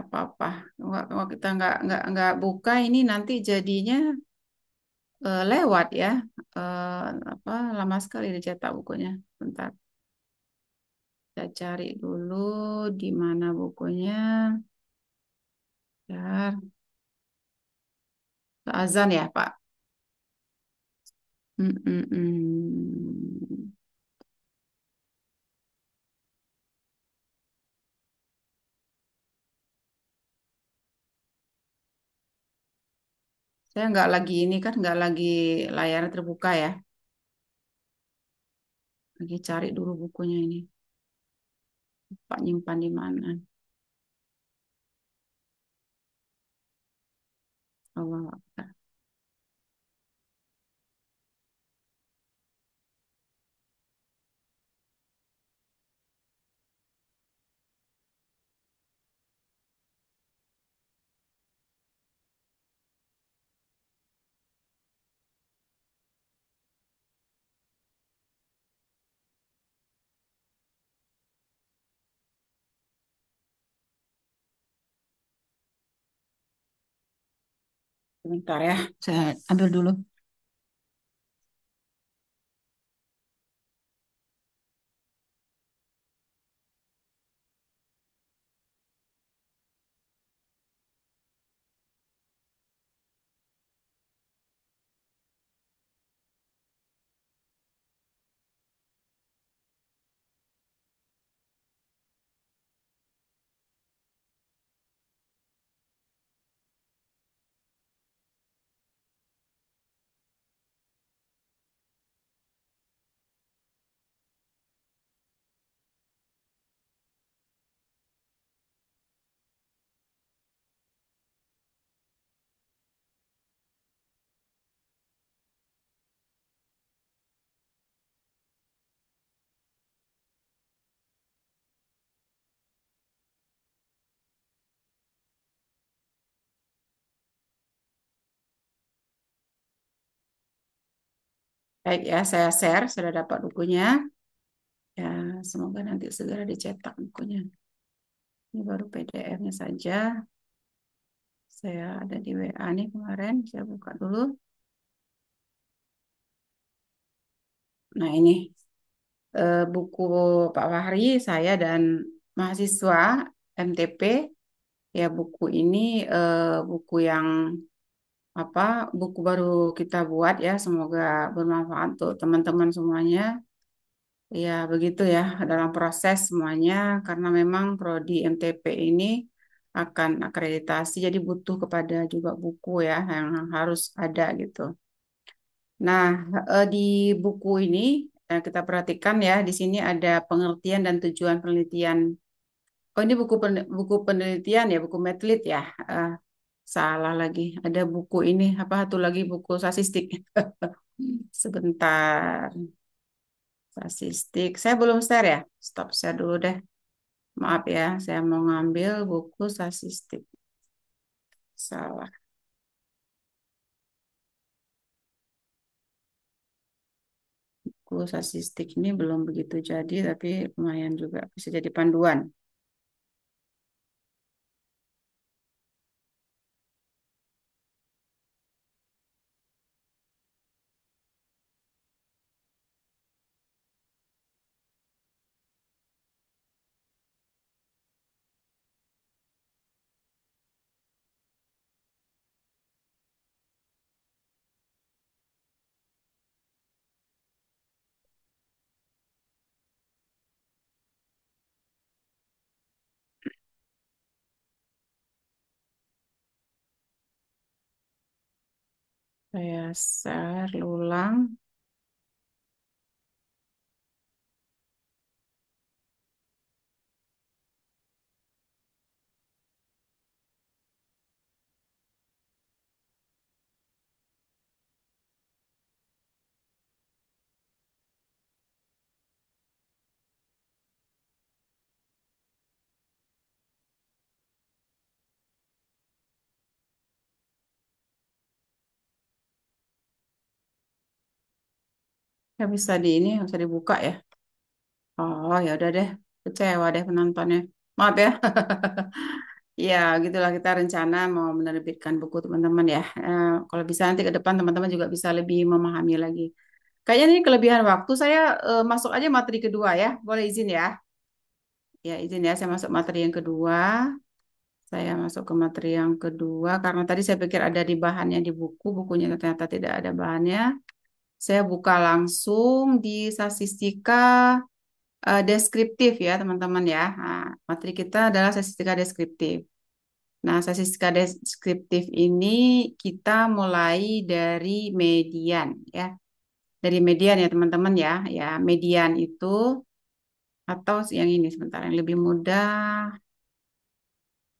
apa-apa. Kalau kita nggak nggak nggak buka ini nanti jadinya uh, lewat ya. Uh, apa lama sekali dicetak bukunya. Bentar. Saya cari dulu di mana bukunya. Bentar. Azan ya, Pak? Hmm hmm hmm. Saya nggak lagi ini kan nggak lagi layarnya terbuka ya. Lagi cari dulu bukunya ini. Pak nyimpan di mana? I love that. sebentar ya saya ambil dulu Baik ya, saya share, sudah dapat bukunya. Ya, semoga nanti segera dicetak bukunya. Ini baru PDF-nya saja. Saya ada di WA nih kemarin, saya buka dulu. Nah ini e, buku Pak Fahri, saya dan mahasiswa MTP. Ya buku ini e, buku yang apa buku baru kita buat ya semoga bermanfaat untuk teman-teman semuanya ya begitu ya dalam proses semuanya karena memang prodi MTP ini akan akreditasi jadi butuh kepada juga buku ya yang harus ada gitu nah eh, di buku ini eh, kita perhatikan ya di sini ada pengertian dan tujuan penelitian oh ini buku buku penelitian ya buku metlit ya eh, salah lagi. Ada buku ini apa satu lagi buku statistik. Sebentar. Statistik. Saya belum share ya. Stop share dulu deh. Maaf ya, saya mau ngambil buku statistik. Salah. Buku statistik ini belum begitu jadi, tapi lumayan juga bisa jadi panduan. Saya share lulang nggak ya, bisa di ini bisa dibuka ya oh ya udah deh kecewa deh penontonnya maaf ya Ya, gitulah kita rencana mau menerbitkan buku teman-teman ya. Eh, kalau bisa nanti ke depan teman-teman juga bisa lebih memahami lagi. Kayaknya ini kelebihan waktu saya eh, masuk aja materi kedua ya. Boleh izin ya? Ya, izin ya saya masuk materi yang kedua. Saya masuk ke materi yang kedua karena tadi saya pikir ada di bahannya di buku, bukunya ternyata tidak ada bahannya. Saya buka langsung di statistika uh, eh, deskriptif ya teman-teman ya. Nah, materi kita adalah statistika deskriptif. Nah, statistika deskriptif ini kita mulai dari median ya. Dari median ya teman-teman ya. Ya, median itu atau yang ini sebentar yang lebih mudah.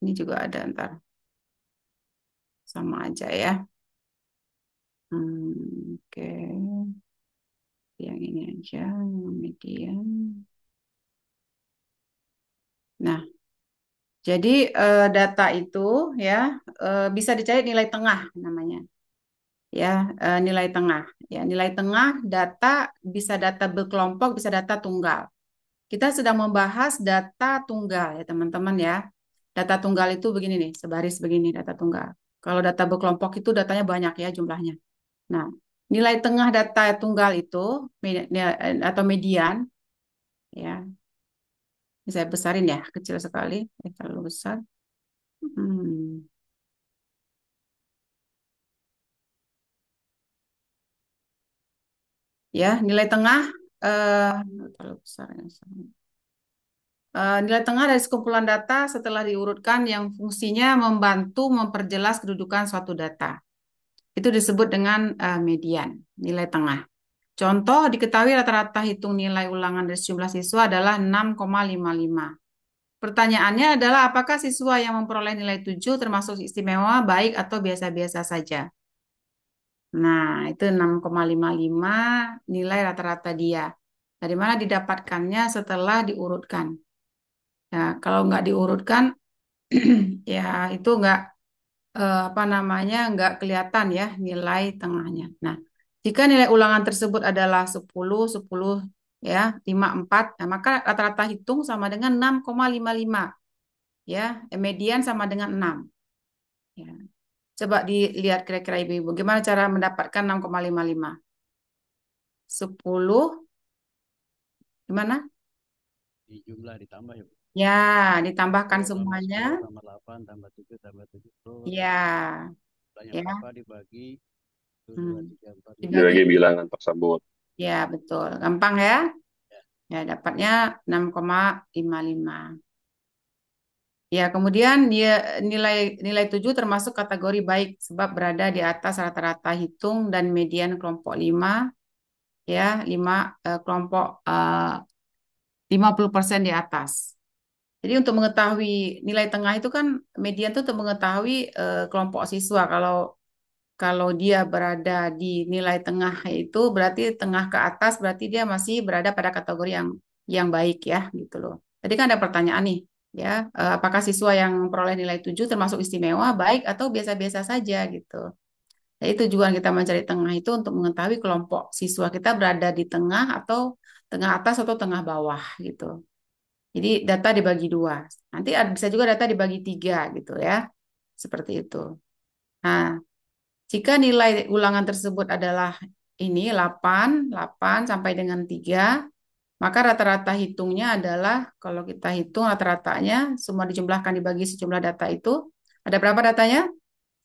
Ini juga ada ntar. Sama aja ya. Hmm, Oke, yang ini aja, yang median. Nah, jadi uh, data itu ya uh, bisa dicari nilai tengah namanya. Ya, uh, nilai tengah. Ya, nilai tengah data bisa data berkelompok, bisa data tunggal. Kita sedang membahas data tunggal ya, teman-teman ya. Data tunggal itu begini nih, sebaris begini data tunggal. Kalau data berkelompok itu datanya banyak ya jumlahnya. Nah, nilai tengah data tunggal itu ya, atau median ya. Ini saya besarin ya, kecil sekali, eh, terlalu besar. Hmm. Ya, nilai tengah terlalu eh, besar ya. Uh, nilai tengah dari sekumpulan data setelah diurutkan yang fungsinya membantu memperjelas kedudukan suatu data. Itu disebut dengan uh, median, nilai tengah. Contoh diketahui rata-rata hitung nilai ulangan dari jumlah siswa adalah 6,55. Pertanyaannya adalah apakah siswa yang memperoleh nilai 7 termasuk istimewa, baik atau biasa-biasa saja? Nah, itu 6,55 nilai rata-rata dia. Dari mana didapatkannya setelah diurutkan. Ya, kalau nggak diurutkan, ya itu nggak eh, apa namanya nggak kelihatan ya nilai tengahnya. Nah, jika nilai ulangan tersebut adalah 10, 10 ya, 5, 4, nah, maka rata-rata hitung sama dengan 6,55. Ya, median sama dengan 6. Ya. Coba dilihat kira-kira Ibu-ibu gimana cara mendapatkan 6,55. 10 gimana? jumlah ditambah ya, Bu. Ya, ditambahkan tambah semuanya. 10 tambah 8 tambah 7 tambah 7 terus. Ya, banyak ya. apa dibagi 2, Hmm. 2, 3, 4, Ini 5. lagi bilangan tersebut. Ya, betul. Gampang ya? Ya. Ya, dapatnya 6,55. Ya, kemudian dia nilai nilai 7 termasuk kategori baik sebab berada di atas rata-rata hitung dan median kelompok 5 ya, 5 eh, kelompok eh, 50% di atas. Jadi untuk mengetahui nilai tengah itu kan median itu untuk mengetahui eh, kelompok siswa kalau kalau dia berada di nilai tengah itu berarti tengah ke atas berarti dia masih berada pada kategori yang yang baik ya gitu loh. Tadi kan ada pertanyaan nih ya eh, apakah siswa yang peroleh nilai 7 termasuk istimewa baik atau biasa-biasa saja gitu. Jadi tujuan kita mencari tengah itu untuk mengetahui kelompok siswa kita berada di tengah atau tengah atas atau tengah bawah gitu. Jadi data dibagi dua. Nanti ada, bisa juga data dibagi tiga gitu ya. Seperti itu. Nah, jika nilai ulangan tersebut adalah ini 8, 8 sampai dengan 3, maka rata-rata hitungnya adalah kalau kita hitung rata-ratanya semua dijumlahkan dibagi sejumlah data itu. Ada berapa datanya?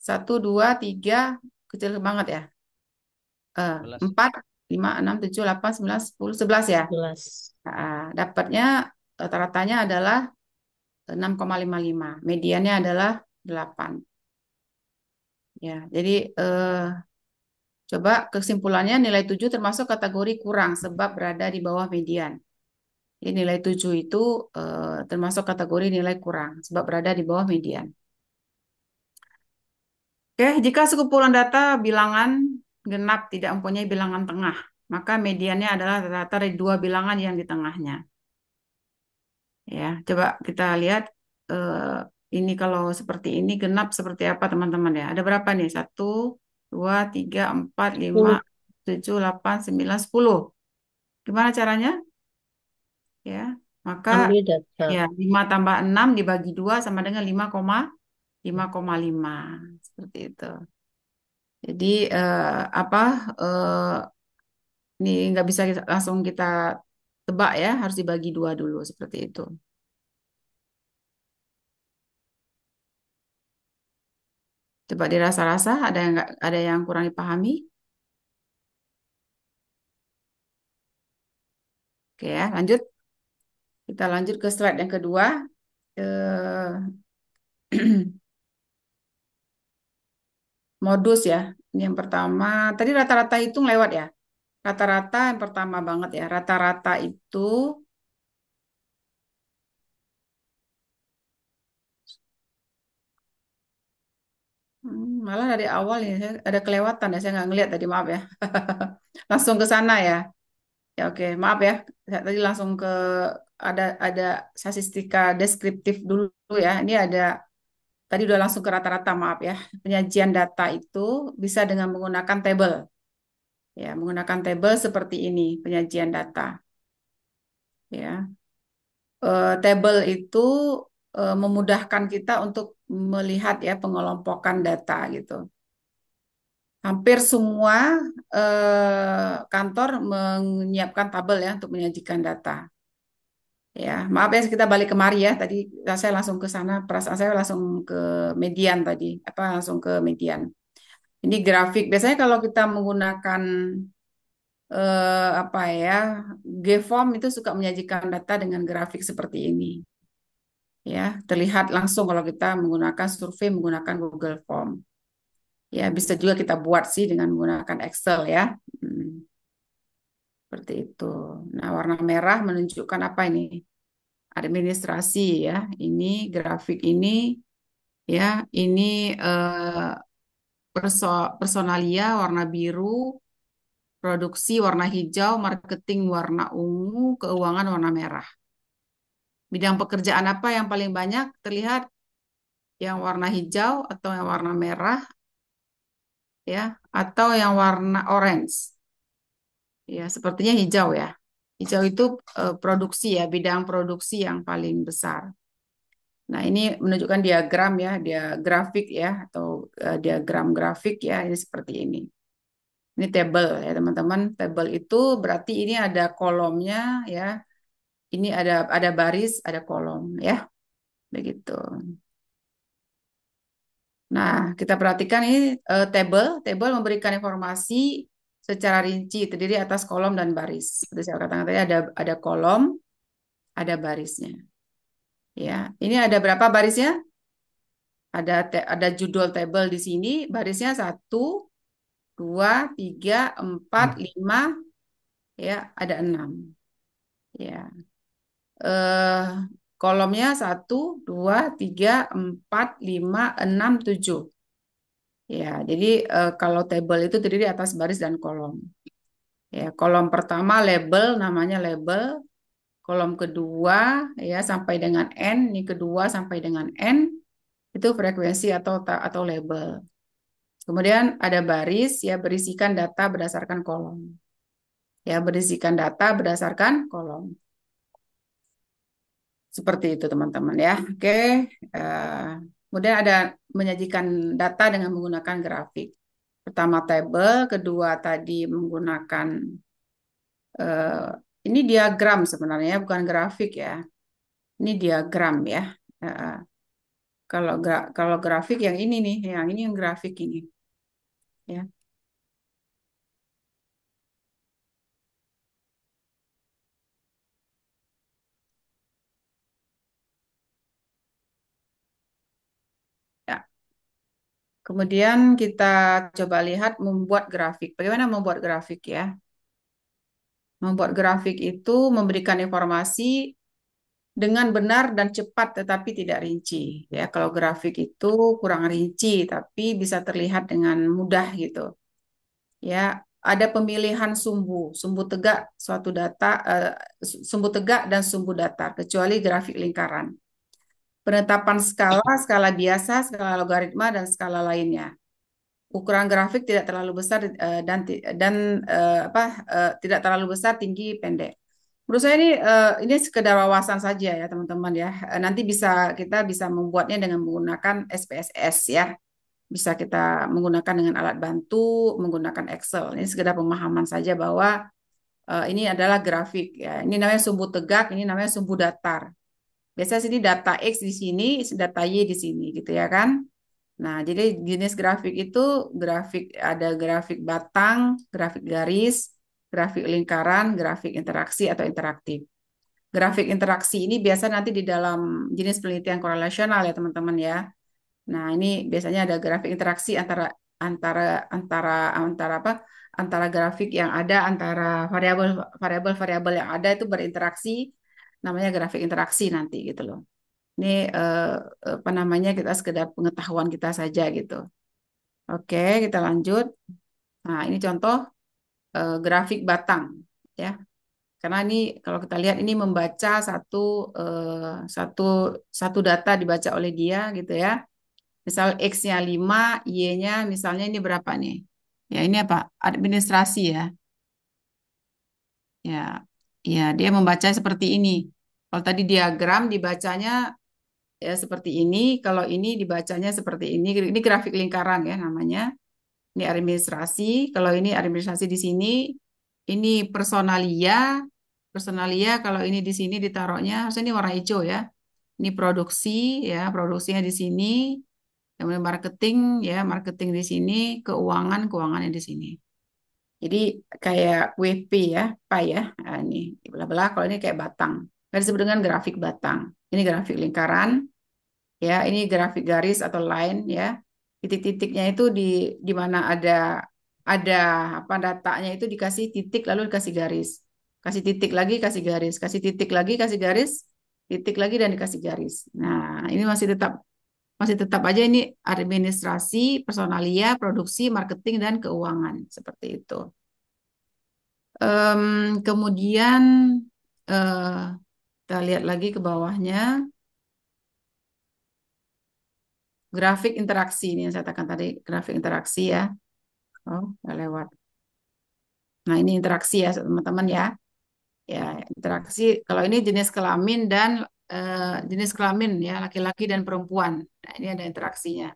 1, 2, 3, kecil banget ya. Uh, 4, 5, 6, 7, 8, 9, 10, 11 ya. 11. Nah, dapatnya rata-ratanya adalah 6,55, eh, mediannya adalah 8. Ya, jadi eh, coba kesimpulannya nilai 7 termasuk kategori kurang sebab berada di bawah median. Jadi nilai 7 itu eh, termasuk kategori nilai kurang sebab berada di bawah median. Oke, jika sekumpulan data bilangan genap tidak mempunyai bilangan tengah, maka mediannya adalah rata-rata dari dua bilangan yang di tengahnya. Ya, coba kita lihat eh, ini kalau seperti ini genap seperti apa teman-teman ya. Ada berapa nih? Satu, dua, tiga, empat, lima, tujuh, delapan, sembilan, sepuluh. Gimana caranya? Ya, maka ya lima tambah enam dibagi dua sama dengan lima koma lima koma lima seperti itu. Jadi eh, apa? Eh, ini nggak bisa langsung kita tebak ya, harus dibagi dua dulu seperti itu. Coba dirasa-rasa, ada yang gak, ada yang kurang dipahami? Oke ya, lanjut. Kita lanjut ke slide yang kedua. Eh, modus ya. Ini yang pertama, tadi rata-rata hitung lewat ya. Rata-rata yang pertama banget ya, rata-rata itu hmm, malah dari awal ya, ada kelewatan ya, saya nggak ngelihat tadi, maaf ya. langsung ke sana ya. Ya oke, maaf ya. Saya tadi langsung ke ada ada statistika deskriptif dulu ya. Ini ada tadi udah langsung ke rata-rata, maaf ya. Penyajian data itu bisa dengan menggunakan table ya menggunakan table seperti ini penyajian data ya uh, table itu uh, memudahkan kita untuk melihat ya pengelompokan data gitu hampir semua eh, kantor menyiapkan tabel ya untuk menyajikan data. Ya, maaf ya kita balik kemari ya. Tadi saya langsung ke sana, perasaan saya langsung ke median tadi, apa langsung ke median. Ini grafik. Biasanya kalau kita menggunakan eh, apa ya Gform itu suka menyajikan data dengan grafik seperti ini. Ya, terlihat langsung kalau kita menggunakan survei menggunakan Google Form. Ya, bisa juga kita buat sih dengan menggunakan Excel ya. Hmm. Seperti itu. Nah, warna merah menunjukkan apa ini? administrasi ya. Ini grafik ini ya, ini eh, perso personalia warna biru, produksi warna hijau, marketing warna ungu, keuangan warna merah. Bidang pekerjaan apa yang paling banyak terlihat? Yang warna hijau atau yang warna merah? Ya, atau yang warna orange. Ya, sepertinya hijau ya. Hijau itu eh, produksi ya, bidang produksi yang paling besar. Nah, ini menunjukkan diagram ya, dia grafik ya atau uh, diagram grafik ya, ini seperti ini. Ini table ya, teman-teman. Table itu berarti ini ada kolomnya ya. Ini ada ada baris, ada kolom ya. Begitu. Nah, kita perhatikan ini uh, table, table memberikan informasi secara rinci terdiri atas kolom dan baris. Seperti saya katakan tadi ada ada kolom, ada barisnya. Ya, ini ada berapa barisnya? Ada ada judul table di sini, barisnya satu, dua, tiga, empat, hmm. lima, ya ada enam. Ya, eh, kolomnya satu, dua, tiga, empat, lima, enam, tujuh. Ya, jadi eh, kalau table itu terdiri atas baris dan kolom. Ya, kolom pertama label namanya label, kolom kedua ya sampai dengan n ini kedua sampai dengan n itu frekuensi atau atau label kemudian ada baris ya berisikan data berdasarkan kolom ya berisikan data berdasarkan kolom seperti itu teman-teman ya oke uh, kemudian ada menyajikan data dengan menggunakan grafik pertama table kedua tadi menggunakan eh, ini diagram sebenarnya, ya, bukan grafik ya. Ini diagram ya. Uh, kalau gra kalau grafik yang ini nih, yang ini yang grafik ini. Ya. ya. Kemudian kita coba lihat membuat grafik. Bagaimana membuat grafik ya? Membuat grafik itu memberikan informasi dengan benar dan cepat tetapi tidak rinci. Ya, kalau grafik itu kurang rinci tapi bisa terlihat dengan mudah gitu. Ya, ada pemilihan sumbu, sumbu tegak suatu data uh, sumbu tegak dan sumbu datar kecuali grafik lingkaran. Penetapan skala, skala biasa, skala logaritma dan skala lainnya ukuran grafik tidak terlalu besar uh, dan dan uh, apa uh, tidak terlalu besar tinggi pendek. Menurut saya ini uh, ini sekedar wawasan saja ya teman-teman ya. nanti bisa kita bisa membuatnya dengan menggunakan SPSS ya. Bisa kita menggunakan dengan alat bantu, menggunakan Excel. Ini sekedar pemahaman saja bahwa uh, ini adalah grafik ya. Ini namanya sumbu tegak, ini namanya sumbu datar. Biasanya sini data X di sini, data Y di sini gitu ya kan. Nah, jadi jenis grafik itu grafik ada grafik batang, grafik garis, grafik lingkaran, grafik interaksi atau interaktif. Grafik interaksi ini biasa nanti di dalam jenis penelitian korelasional ya teman-teman ya. Nah, ini biasanya ada grafik interaksi antara antara antara antara apa? antara grafik yang ada antara variabel variabel variabel yang ada itu berinteraksi namanya grafik interaksi nanti gitu loh ini eh, apa namanya kita sekedar pengetahuan kita saja gitu. Oke, kita lanjut. Nah, ini contoh eh, grafik batang ya. Karena ini kalau kita lihat ini membaca satu eh, satu satu data dibaca oleh dia gitu ya. Misal X-nya 5, Y-nya misalnya ini berapa nih? Ya, ini apa? Administrasi ya. Ya, ya dia membaca seperti ini. Kalau tadi diagram dibacanya ya seperti ini. Kalau ini dibacanya seperti ini. Ini grafik lingkaran ya namanya. Ini administrasi. Kalau ini administrasi di sini, ini personalia. Personalia kalau ini di sini ditaruhnya harusnya ini warna hijau ya. Ini produksi ya, produksinya di sini. Kemudian marketing ya, marketing di sini, keuangan, keuangannya di sini. Jadi kayak WP ya, pak ya? Nah, ini belah-belah kalau ini kayak batang. Kan disebut dengan grafik batang. Ini grafik lingkaran ya ini grafik garis atau line ya titik-titiknya itu di di mana ada ada apa datanya itu dikasih titik lalu dikasih garis kasih titik lagi kasih garis kasih titik lagi kasih garis titik lagi dan dikasih garis nah ini masih tetap masih tetap aja ini administrasi personalia produksi marketing dan keuangan seperti itu um, kemudian uh, kita lihat lagi ke bawahnya grafik interaksi ini yang saya katakan tadi grafik interaksi ya oh lewat nah ini interaksi ya teman-teman ya ya interaksi kalau ini jenis kelamin dan uh, jenis kelamin ya laki-laki dan perempuan nah ini ada interaksinya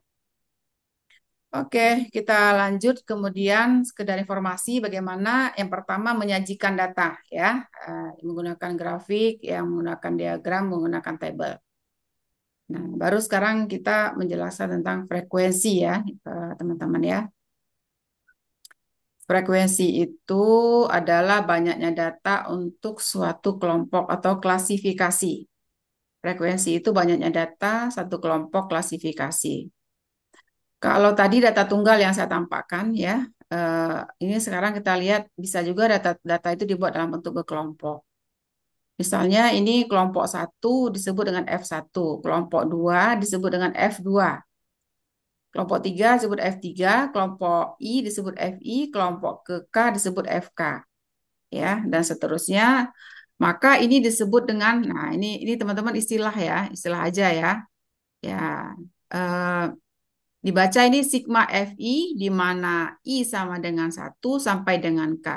Oke, kita lanjut kemudian sekedar informasi bagaimana yang pertama menyajikan data ya, eh, menggunakan grafik, yang menggunakan diagram, menggunakan table Nah, baru sekarang kita menjelaskan tentang frekuensi ya, teman-teman ya. Frekuensi itu adalah banyaknya data untuk suatu kelompok atau klasifikasi. Frekuensi itu banyaknya data satu kelompok klasifikasi. Kalau tadi data tunggal yang saya tampakkan ya, eh, ini sekarang kita lihat bisa juga data-data itu dibuat dalam bentuk berkelompok. Misalnya ini kelompok 1 disebut dengan F1, kelompok 2 disebut dengan F2. Kelompok 3 disebut F3, kelompok I disebut FI, kelompok ke K disebut FK. Ya, dan seterusnya. Maka ini disebut dengan nah ini ini teman-teman istilah ya, istilah aja ya. Ya. Eh, dibaca ini sigma FI di mana I sama dengan 1 sampai dengan K.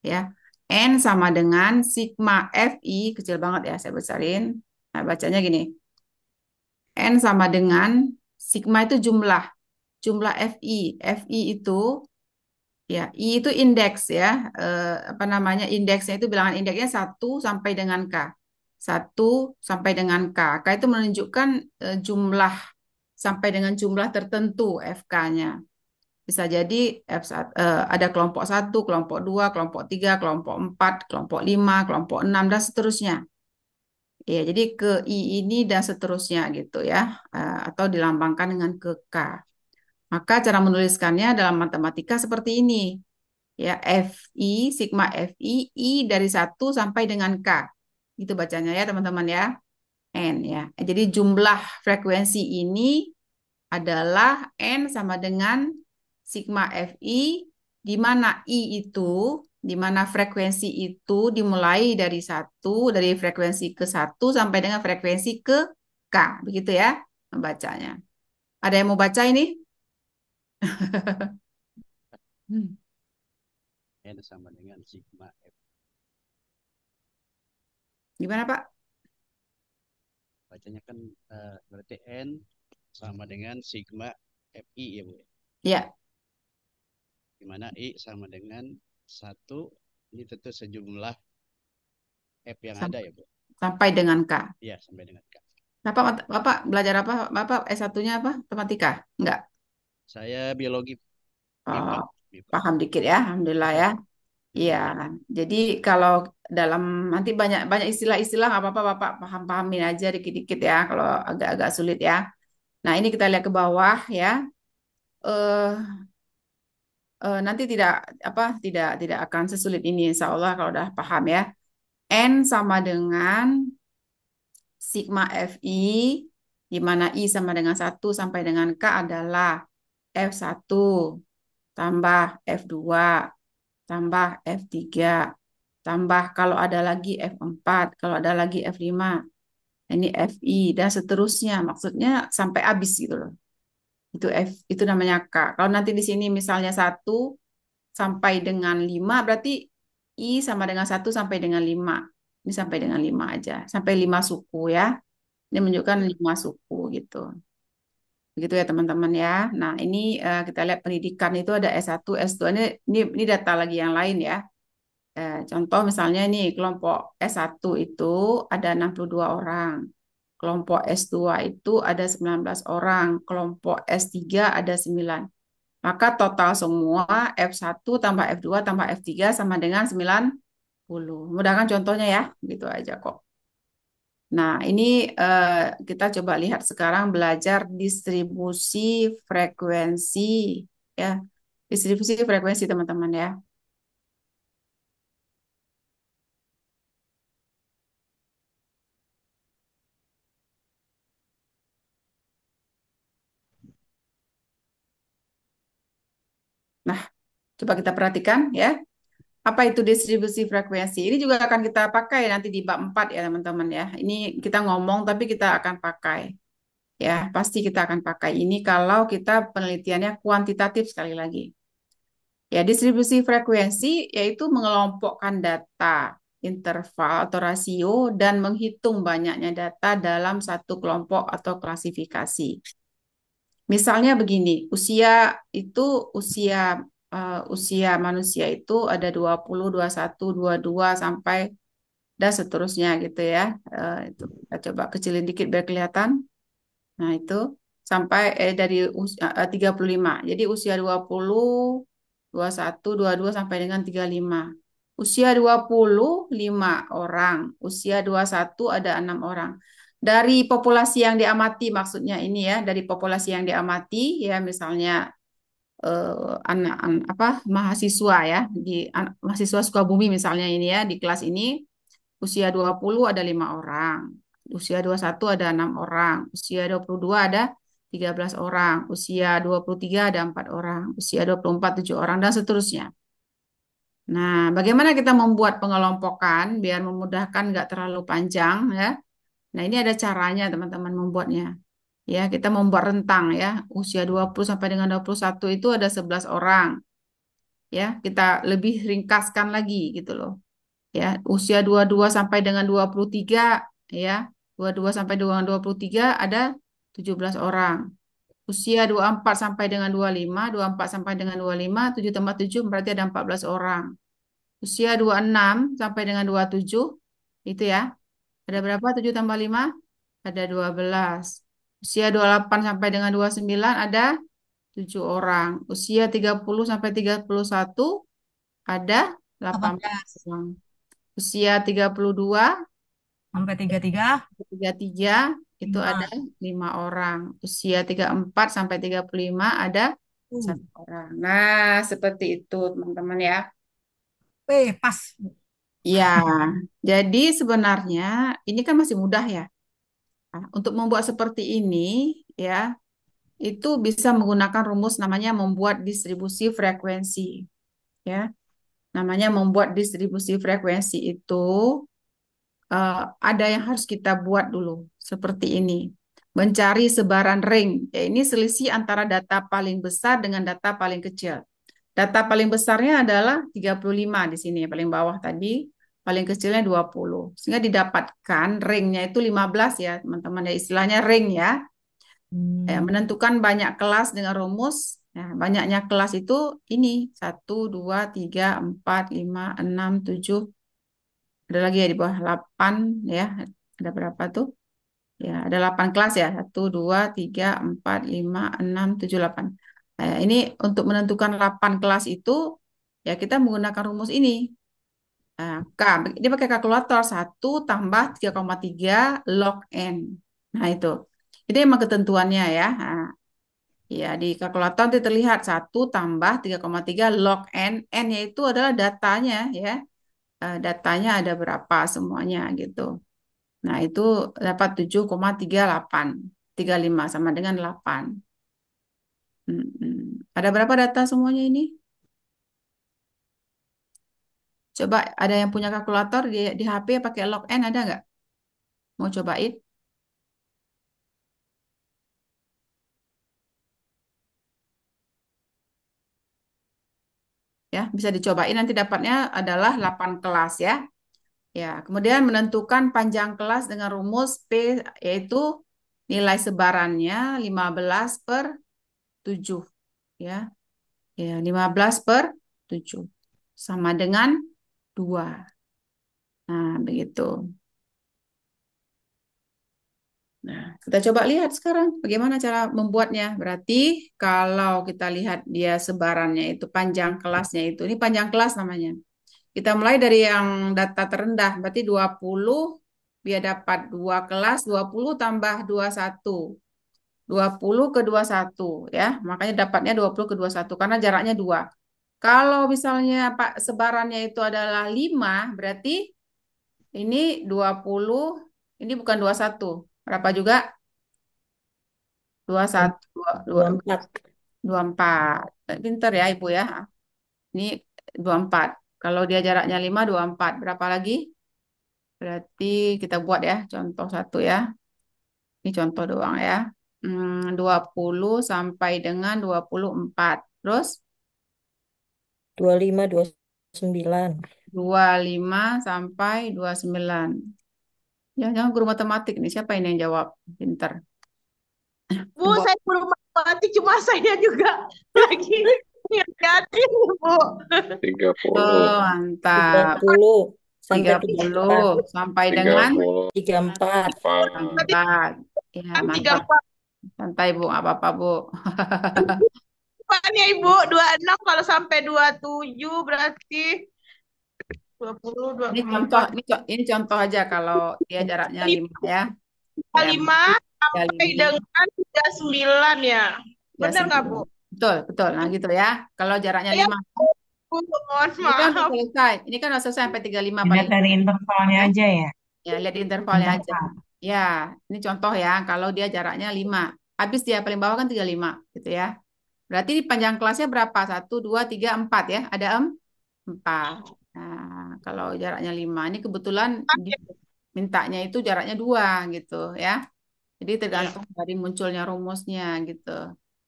Ya. N sama dengan sigma FI, kecil banget ya, saya besarin. Nah, bacanya gini. N sama dengan, sigma itu jumlah. Jumlah FI. FI itu, ya, I itu indeks ya. E, apa namanya, indeksnya itu bilangan indeksnya 1 sampai dengan K. 1 sampai dengan K. K itu menunjukkan e, jumlah sampai dengan jumlah tertentu FK-nya bisa jadi F1, eh, eh, ada kelompok satu, kelompok dua, kelompok tiga, kelompok empat, kelompok lima, kelompok enam dan seterusnya. Ya, jadi ke I ini dan seterusnya gitu ya, eh, atau dilambangkan dengan ke K. Maka cara menuliskannya dalam matematika seperti ini. Ya, FI, sigma FI, I dari 1 sampai dengan K. Itu bacanya ya teman-teman ya. N ya. Jadi jumlah frekuensi ini adalah N sama dengan sigma FI, di mana I itu, di mana frekuensi itu dimulai dari satu, dari frekuensi ke satu sampai dengan frekuensi ke K, begitu ya membacanya. Ada yang mau baca ini? N sama dengan sigma F. Gimana Pak? Bacanya kan uh, berarti N sama dengan sigma FI ya Bu? Ya di mana I sama dengan satu ini tentu sejumlah F yang sampai, ada ya Bu. Sampai dengan K. ya sampai dengan K. Bapak, Bapak belajar apa? Bapak s satunya apa? Matematika? Enggak. Saya biologi. Oh, paham dikit ya, alhamdulillah ya. Hmm. Iya. Jadi kalau dalam nanti banyak banyak istilah-istilah nggak apa-apa Bapak paham-pahamin aja dikit-dikit ya kalau agak-agak sulit ya. Nah, ini kita lihat ke bawah ya. Eh, uh, nanti tidak apa tidak tidak akan sesulit ini insya Allah kalau udah paham ya. N sama dengan sigma FI di mana I sama dengan satu sampai dengan K adalah F1 tambah F2 tambah F3 tambah kalau ada lagi F4 kalau ada lagi F5 ini FI dan seterusnya maksudnya sampai habis gitu loh itu F itu namanya K. Kalau nanti di sini misalnya 1 sampai dengan 5 berarti I sama dengan 1 sampai dengan 5. Ini sampai dengan 5 aja, sampai 5 suku ya. Ini menunjukkan 5 suku gitu. Begitu ya teman-teman ya. Nah, ini uh, kita lihat pendidikan itu ada S1, S2. Ini ini, ini data lagi yang lain ya. Eh, contoh misalnya nih kelompok S1 itu ada 62 orang kelompok S2 itu ada 19 orang, kelompok S3 ada 9. Maka total semua F1 tambah F2 tambah F3 sama dengan 90. Mudah kan contohnya ya, gitu aja kok. Nah, ini uh, kita coba lihat sekarang belajar distribusi frekuensi ya. Distribusi frekuensi teman-teman ya. Nah, coba kita perhatikan ya. Apa itu distribusi frekuensi? Ini juga akan kita pakai nanti di bab 4 ya teman-teman ya. Ini kita ngomong tapi kita akan pakai. Ya, pasti kita akan pakai ini kalau kita penelitiannya kuantitatif sekali lagi. Ya, distribusi frekuensi yaitu mengelompokkan data interval atau rasio dan menghitung banyaknya data dalam satu kelompok atau klasifikasi. Misalnya begini, usia itu usia uh, usia manusia itu ada 20, 21, 22 sampai dan seterusnya gitu ya. Uh, itu kita coba kecilin dikit biar kelihatan. Nah, itu sampai eh dari usia, uh, 35. Jadi usia 20, 21, 22 sampai dengan 35. Usia 25 orang, usia 21 ada 6 orang dari populasi yang diamati maksudnya ini ya dari populasi yang diamati ya misalnya eh, anak an, apa mahasiswa ya di an, mahasiswa Sukabumi misalnya ini ya di kelas ini usia 20 ada lima orang usia 21 ada enam orang usia 22 ada 13 orang usia 23 ada empat orang usia 24 tujuh orang dan seterusnya Nah, bagaimana kita membuat pengelompokan biar memudahkan nggak terlalu panjang ya. Nah, ini ada caranya teman-teman membuatnya. Ya, kita membuat rentang ya. Usia 20 sampai dengan 21 itu ada 11 orang. Ya, kita lebih ringkaskan lagi gitu loh. Ya, usia 22 sampai dengan 23 ya. 22 sampai dengan 23 ada 17 orang. Usia 24 sampai dengan 25, 24 sampai dengan 25, 7 tambah 7 berarti ada 14 orang. Usia 26 sampai dengan 27 itu ya, ada berapa 7 tambah 5? Ada 12. Usia 28 sampai dengan 29 ada 7 orang. Usia 30 sampai 31 ada 18 orang. Usia 32 sampai 33 33 itu 5. ada 5 orang. Usia 34 sampai 35 ada hmm. satu hmm. orang. Nah, seperti itu teman-teman ya. Eh, pas. Ya, jadi sebenarnya ini kan masih mudah ya. Nah, untuk membuat seperti ini ya, itu bisa menggunakan rumus namanya membuat distribusi frekuensi. Ya. Namanya membuat distribusi frekuensi itu uh, ada yang harus kita buat dulu seperti ini. Mencari sebaran ring. Ya, ini selisih antara data paling besar dengan data paling kecil. Data paling besarnya adalah 35 di sini, paling bawah tadi paling kecilnya 20. Sehingga didapatkan ringnya itu 15 ya teman-teman ya istilahnya ring ya. Hmm. Ya, menentukan banyak kelas dengan rumus. ya, banyaknya kelas itu ini 1 2 3 4 5 6 7 ada lagi ya di bawah 8 ya. Ada berapa tuh? Ya, ada 8 kelas ya. 1 2 3 4 5 6 7 8. Nah, ini untuk menentukan 8 kelas itu ya kita menggunakan rumus ini Nah, K, dia pakai kalkulator 1 tambah 3,3 log N. Nah, itu. Itu memang ketentuannya ya. Nah, ya, di kalkulator itu terlihat 1 tambah 3,3 log N. N yaitu adalah datanya ya. Eh, datanya ada berapa semuanya gitu. Nah, itu dapat 7,38. 35 sama dengan 8. Hmm, ada berapa data semuanya ini? Coba ada yang punya kalkulator di, di HP pakai log N ada nggak? Mau cobain? Ya, bisa dicobain nanti dapatnya adalah 8 kelas ya. Ya, kemudian menentukan panjang kelas dengan rumus P yaitu nilai sebarannya 15 per 7 ya. Ya, 15 per 7 sama dengan dua. Nah, begitu. Nah, kita coba lihat sekarang bagaimana cara membuatnya. Berarti kalau kita lihat dia sebarannya itu panjang kelasnya itu, ini panjang kelas namanya. Kita mulai dari yang data terendah, berarti 20 dia dapat dua kelas, 20 tambah 21. 20 ke 21 ya. Makanya dapatnya 20 ke 21 karena jaraknya 2. Kalau misalnya Pak sebarannya itu adalah 5, berarti ini 20, ini bukan 21. Berapa juga? 21, 24. 24. Pinter ya Ibu ya. Ini 24. Kalau dia jaraknya 5, 24. Berapa lagi? Berarti kita buat ya, contoh satu ya. Ini contoh doang ya. Hmm, 20 sampai dengan 24. Terus? 25, 29. 25 sampai 29. Ya, jangan guru matematik nih. Siapa ini yang jawab? Pinter. Bu, Bo saya guru matematik, cuma saya juga lagi ngerjain, Bu. 30. Oh, mantap. 30. Sampai 30 34. sampai dengan 34. 34. 34. Ya, kan mantap. 34. Santai, Bu. Apa-apa, Bu. Bukannya Ibu, 26 kalau sampai 27 berarti 20, 24. Ini contoh, ini, ini contoh aja kalau dia jaraknya 5 ya. 5 sampai dengan 39 ya. Benar enggak, Bu? Betul, betul. Nah gitu ya. Kalau jaraknya ya, 5. Bu, mohon ini kan maaf. Kan selesai. kan selesai sampai 35 Pak. Lihat dari intervalnya ya. aja ya. Ya, lihat di intervalnya aja. Ya, ini contoh ya. Kalau dia jaraknya 5. Habis dia paling bawah kan 35 gitu ya. Berarti di panjang kelasnya berapa? Satu, dua, tiga, empat ya? Ada em? Empat. Iya. Nah, kalau jaraknya lima, ini kebetulan mintanya itu jaraknya dua gitu ya. Jadi iya. tergantung dari munculnya rumusnya gitu.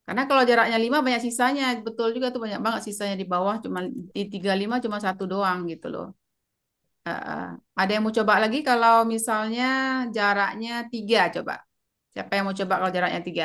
Karena kalau jaraknya lima banyak sisanya, betul juga tuh banyak banget sisanya di bawah, cuma di tiga lima cuma satu doang gitu loh. Uh, ada yang mau coba lagi kalau misalnya jaraknya tiga coba. Siapa yang mau coba kalau jaraknya tiga?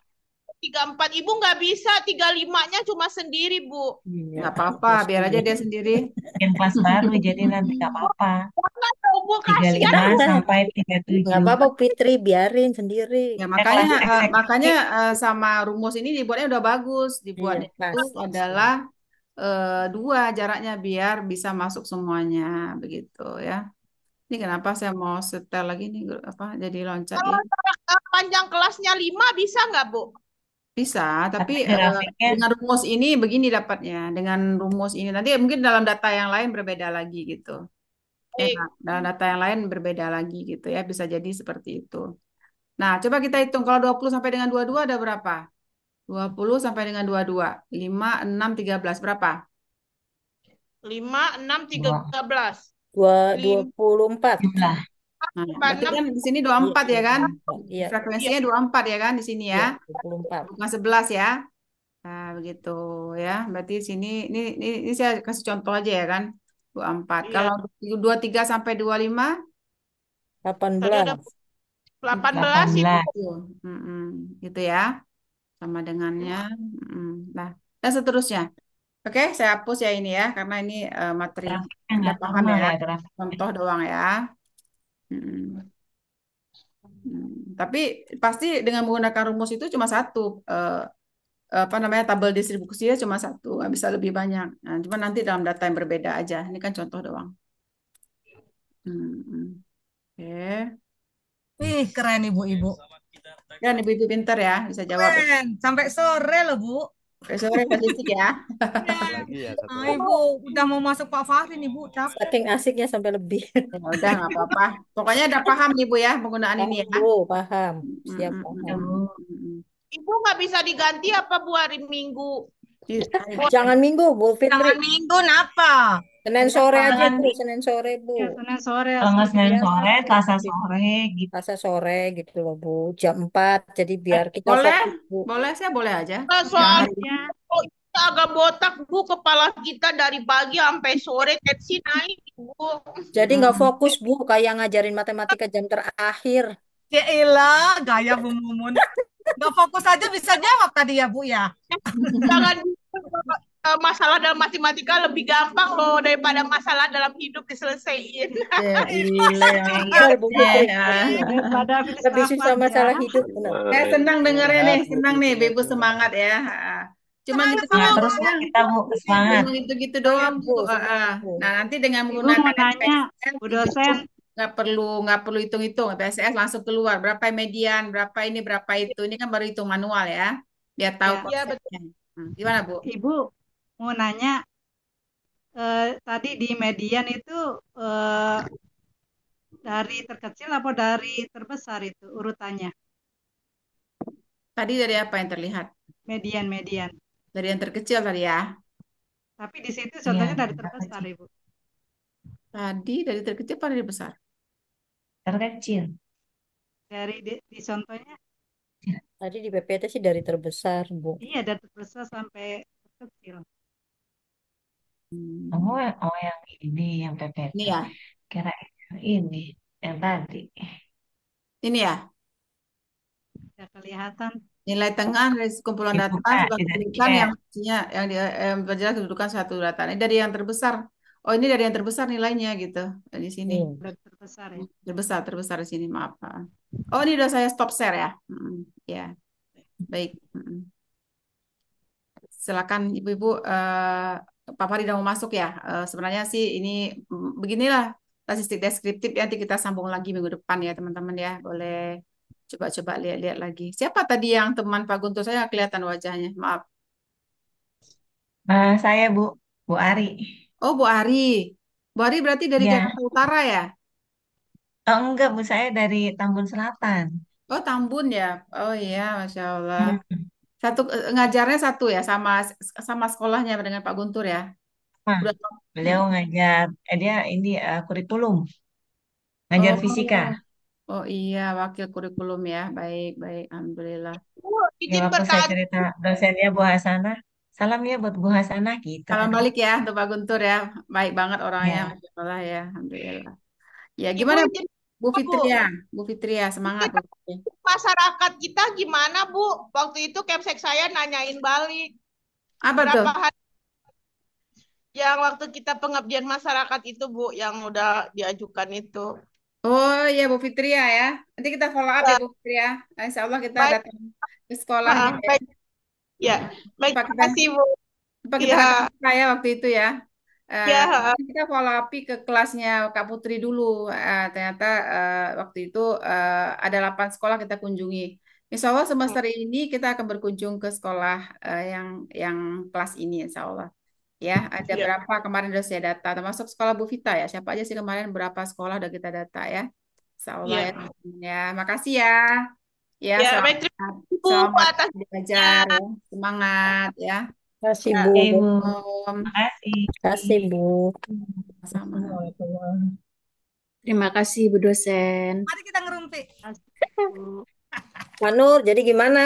tiga empat ibu nggak bisa tiga limanya cuma sendiri bu iya. nggak apa-apa biar aja dia sendiri bikin kelas baru jadi nanti nggak apa-apa tiga lima sampai tiga tujuh nggak apa-apa Fitri biarin sendiri ya makanya uh, makanya uh, sama rumus ini dibuatnya udah bagus dibuat iya, itu adalah uh, dua jaraknya biar bisa masuk semuanya begitu ya ini kenapa saya mau setel lagi nih apa jadi loncat kalau ya. panjang kelasnya lima bisa nggak bu bisa, tapi Tapi eh, grafiknya dengan rumus ini begini dapatnya. Dengan rumus ini nanti mungkin dalam data yang lain berbeda lagi gitu. Ya, Baik. dalam data yang lain berbeda lagi gitu ya, bisa jadi seperti itu. Nah, coba kita hitung kalau 20 sampai dengan 22 ada berapa? 20 sampai dengan 22, 5, 6, 13 berapa? 5, 6, 13. Dua, dua Lim- Nah, berarti kan di sini 24 ya kan? Iya. iya. Frekuensinya 24 ya kan di sini ya? 24. Bukan 11 ya. Nah, begitu ya. Berarti sini ini, ini ini saya kasih contoh aja ya kan. 24. Iya. Kalau 23 sampai 25 18. 18, 18. itu. Mm -mm. Gitu ya. Sama dengannya. Mm -mm. Nah, dan seterusnya. Oke, okay, saya hapus ya ini ya karena ini uh, materi. Kita paham ya. ya. Contoh doang ya. Tapi pasti dengan menggunakan rumus itu cuma satu eh, apa namanya tabel distribusinya cuma satu, nggak bisa lebih banyak. Nah, cuma nanti dalam data yang berbeda aja. Ini kan contoh doang. Hmm. Oke. Okay. Ih, keren ibu-ibu. Ya, ibu-ibu pinter ya, bisa jawab. Keren. Sampai sore loh, Bu. Sore logistik ya. ya ibu udah mau masuk Pak Fahri nih Bu. Capek. Saking asiknya sampai lebih. Ya, udah nggak apa-apa. Pokoknya udah paham nih Bu ya penggunaan paham, ini ya. Bu paham. Siap paham. Ibu nggak bisa diganti apa Bu hari Minggu? Iya, Jangan minggu, Bu Fitri. Jangan minggu, kenapa? Senin sore aja, Bu. Senin sore, Bu. Ya, Senin sore. Tengah Senin sore, Selasa sore, gitu. Selasa sore gitu loh, Bu. Jam 4, jadi biar eh, kita Boleh, Bu. boleh, sih, boleh aja. Nah, soalnya oh, agak botak, Bu. Kepala kita dari pagi sampai sore tensi naik, Bu. Jadi nggak hmm. fokus, Bu, kayak ngajarin matematika jam terakhir. Ya elah, gaya Bu Mumun. Gak fokus aja bisa jawab tadi ya Bu ya. Jangan Eh, masalah dalam matematika lebih gampang loh daripada masalah dalam hidup diselesaikan. Ya, iya. Iya, iya, iya. Daripada lebih susah masalah ya. hidup. Benar. senang dengarnya nih, iya. senang nih, Bebu semangat ya. Cuma gitu nah, terus kan? kita mau semangat. gitu-gitu doang, Bu. Nah, nanti dengan menggunakan SPSS, Bu dosen, nggak perlu nggak perlu hitung-hitung PSS langsung keluar berapa median berapa ini berapa itu ini kan baru hitung manual ya biar tahu ya, konsepnya. Ya, betul. Hmm, gimana Bu? Ibu mau nanya eh, tadi di median itu eh, dari terkecil apa dari terbesar itu urutannya? Tadi dari apa yang terlihat? Median, median. Dari yang terkecil tadi ya. Tapi di situ contohnya iya. dari terbesar, Ibu. Tadi dari terkecil apa dari besar? Terkecil. Dari di, di contohnya Tadi di PPT sih dari terbesar, Bu. Iya, dari terbesar sampai terkecil. Hmm. Oh, yang- oh yang ini yang PPT. Ini ya, Kira ini yang tadi. ini ya. Tidak kelihatan. Nilai tengah dari kumpulan data Dibuka, sudah tidak yang dicek. yang di, berjelas kedudukan satu data. Ini dari yang terbesar oh ini dari yang terbesar nilainya gitu di sini hmm. terbesar ya terbesar terbesar di sini maaf oh ini udah saya stop share ya hmm, ya baik hmm. silakan ibu-ibu uh, Pak udah mau masuk ya uh, sebenarnya sih ini mm, beginilah statistik deskriptif ya, nanti kita sambung lagi minggu depan ya teman-teman ya boleh coba-coba lihat-lihat lagi siapa tadi yang teman Pak Guntur saya kelihatan wajahnya maaf uh, saya Bu Bu Ari Oh, Bu Ari. Bu Ari berarti dari Ya, Jakarta Utara ya? oh, enggak Bu, saya dari Tambun Selatan. Oh, Tambun ya. Oh iya, Masya Allah. Iya. Satu eh, ngajarnya satu ya sama sama sekolahnya dengan Pak Guntur ya. Nah, Udah. beliau ngajar, eh, dia ini uh, kurikulum, ngajar oh, fisika. Oh, oh iya, wakil kurikulum ya. Baik, baik. Alhamdulillah. Bu, Ya, izin waktu saya bertanya. cerita dosennya Bu Hasanah, Salam ya buat Bu Hasanah gitu. Salam balik ya untuk Pak Guntur ya. Baik banget orangnya, ya. ya. Alhamdulillah. Ya gimana Ibu, Bu Fitria? Bu, Fitria semangat. Bu. Masyarakat kita gimana Bu? Waktu itu kepsek saya nanyain balik. Apa Berapa tuh? Hari yang waktu kita pengabdian masyarakat itu Bu yang udah diajukan itu. Oh iya Bu Fitria ya. Nanti kita follow up ya, ya Bu Fitria. Insya Allah kita Baik. datang ke sekolah. ya. Ya, iya. baik. Terima kasih Bu. Ya. kita iya. saya waktu itu ya. Uh, Kita follow up ke kelasnya Kak Putri dulu. Uh, ternyata uh, waktu itu uh, ada 8 sekolah kita kunjungi. Insya Allah semester ya. ini kita akan berkunjung ke sekolah uh, yang yang kelas ini Insya Allah. Ya, ada ya. berapa kemarin sudah saya data, termasuk sekolah Bu Vita ya. Siapa aja sih kemarin berapa sekolah sudah kita data ya. Insya Allah ya. ya. ya makasih ya. Ya, ya selamat baik, terima kasih Bu atas belajar. Semangat ya. Terima kasih Bu. Terima kasih. Terima kasih Bu. Sama. Terima kasih Bu dosen. Mari kita ngerumpi. Manur, jadi gimana?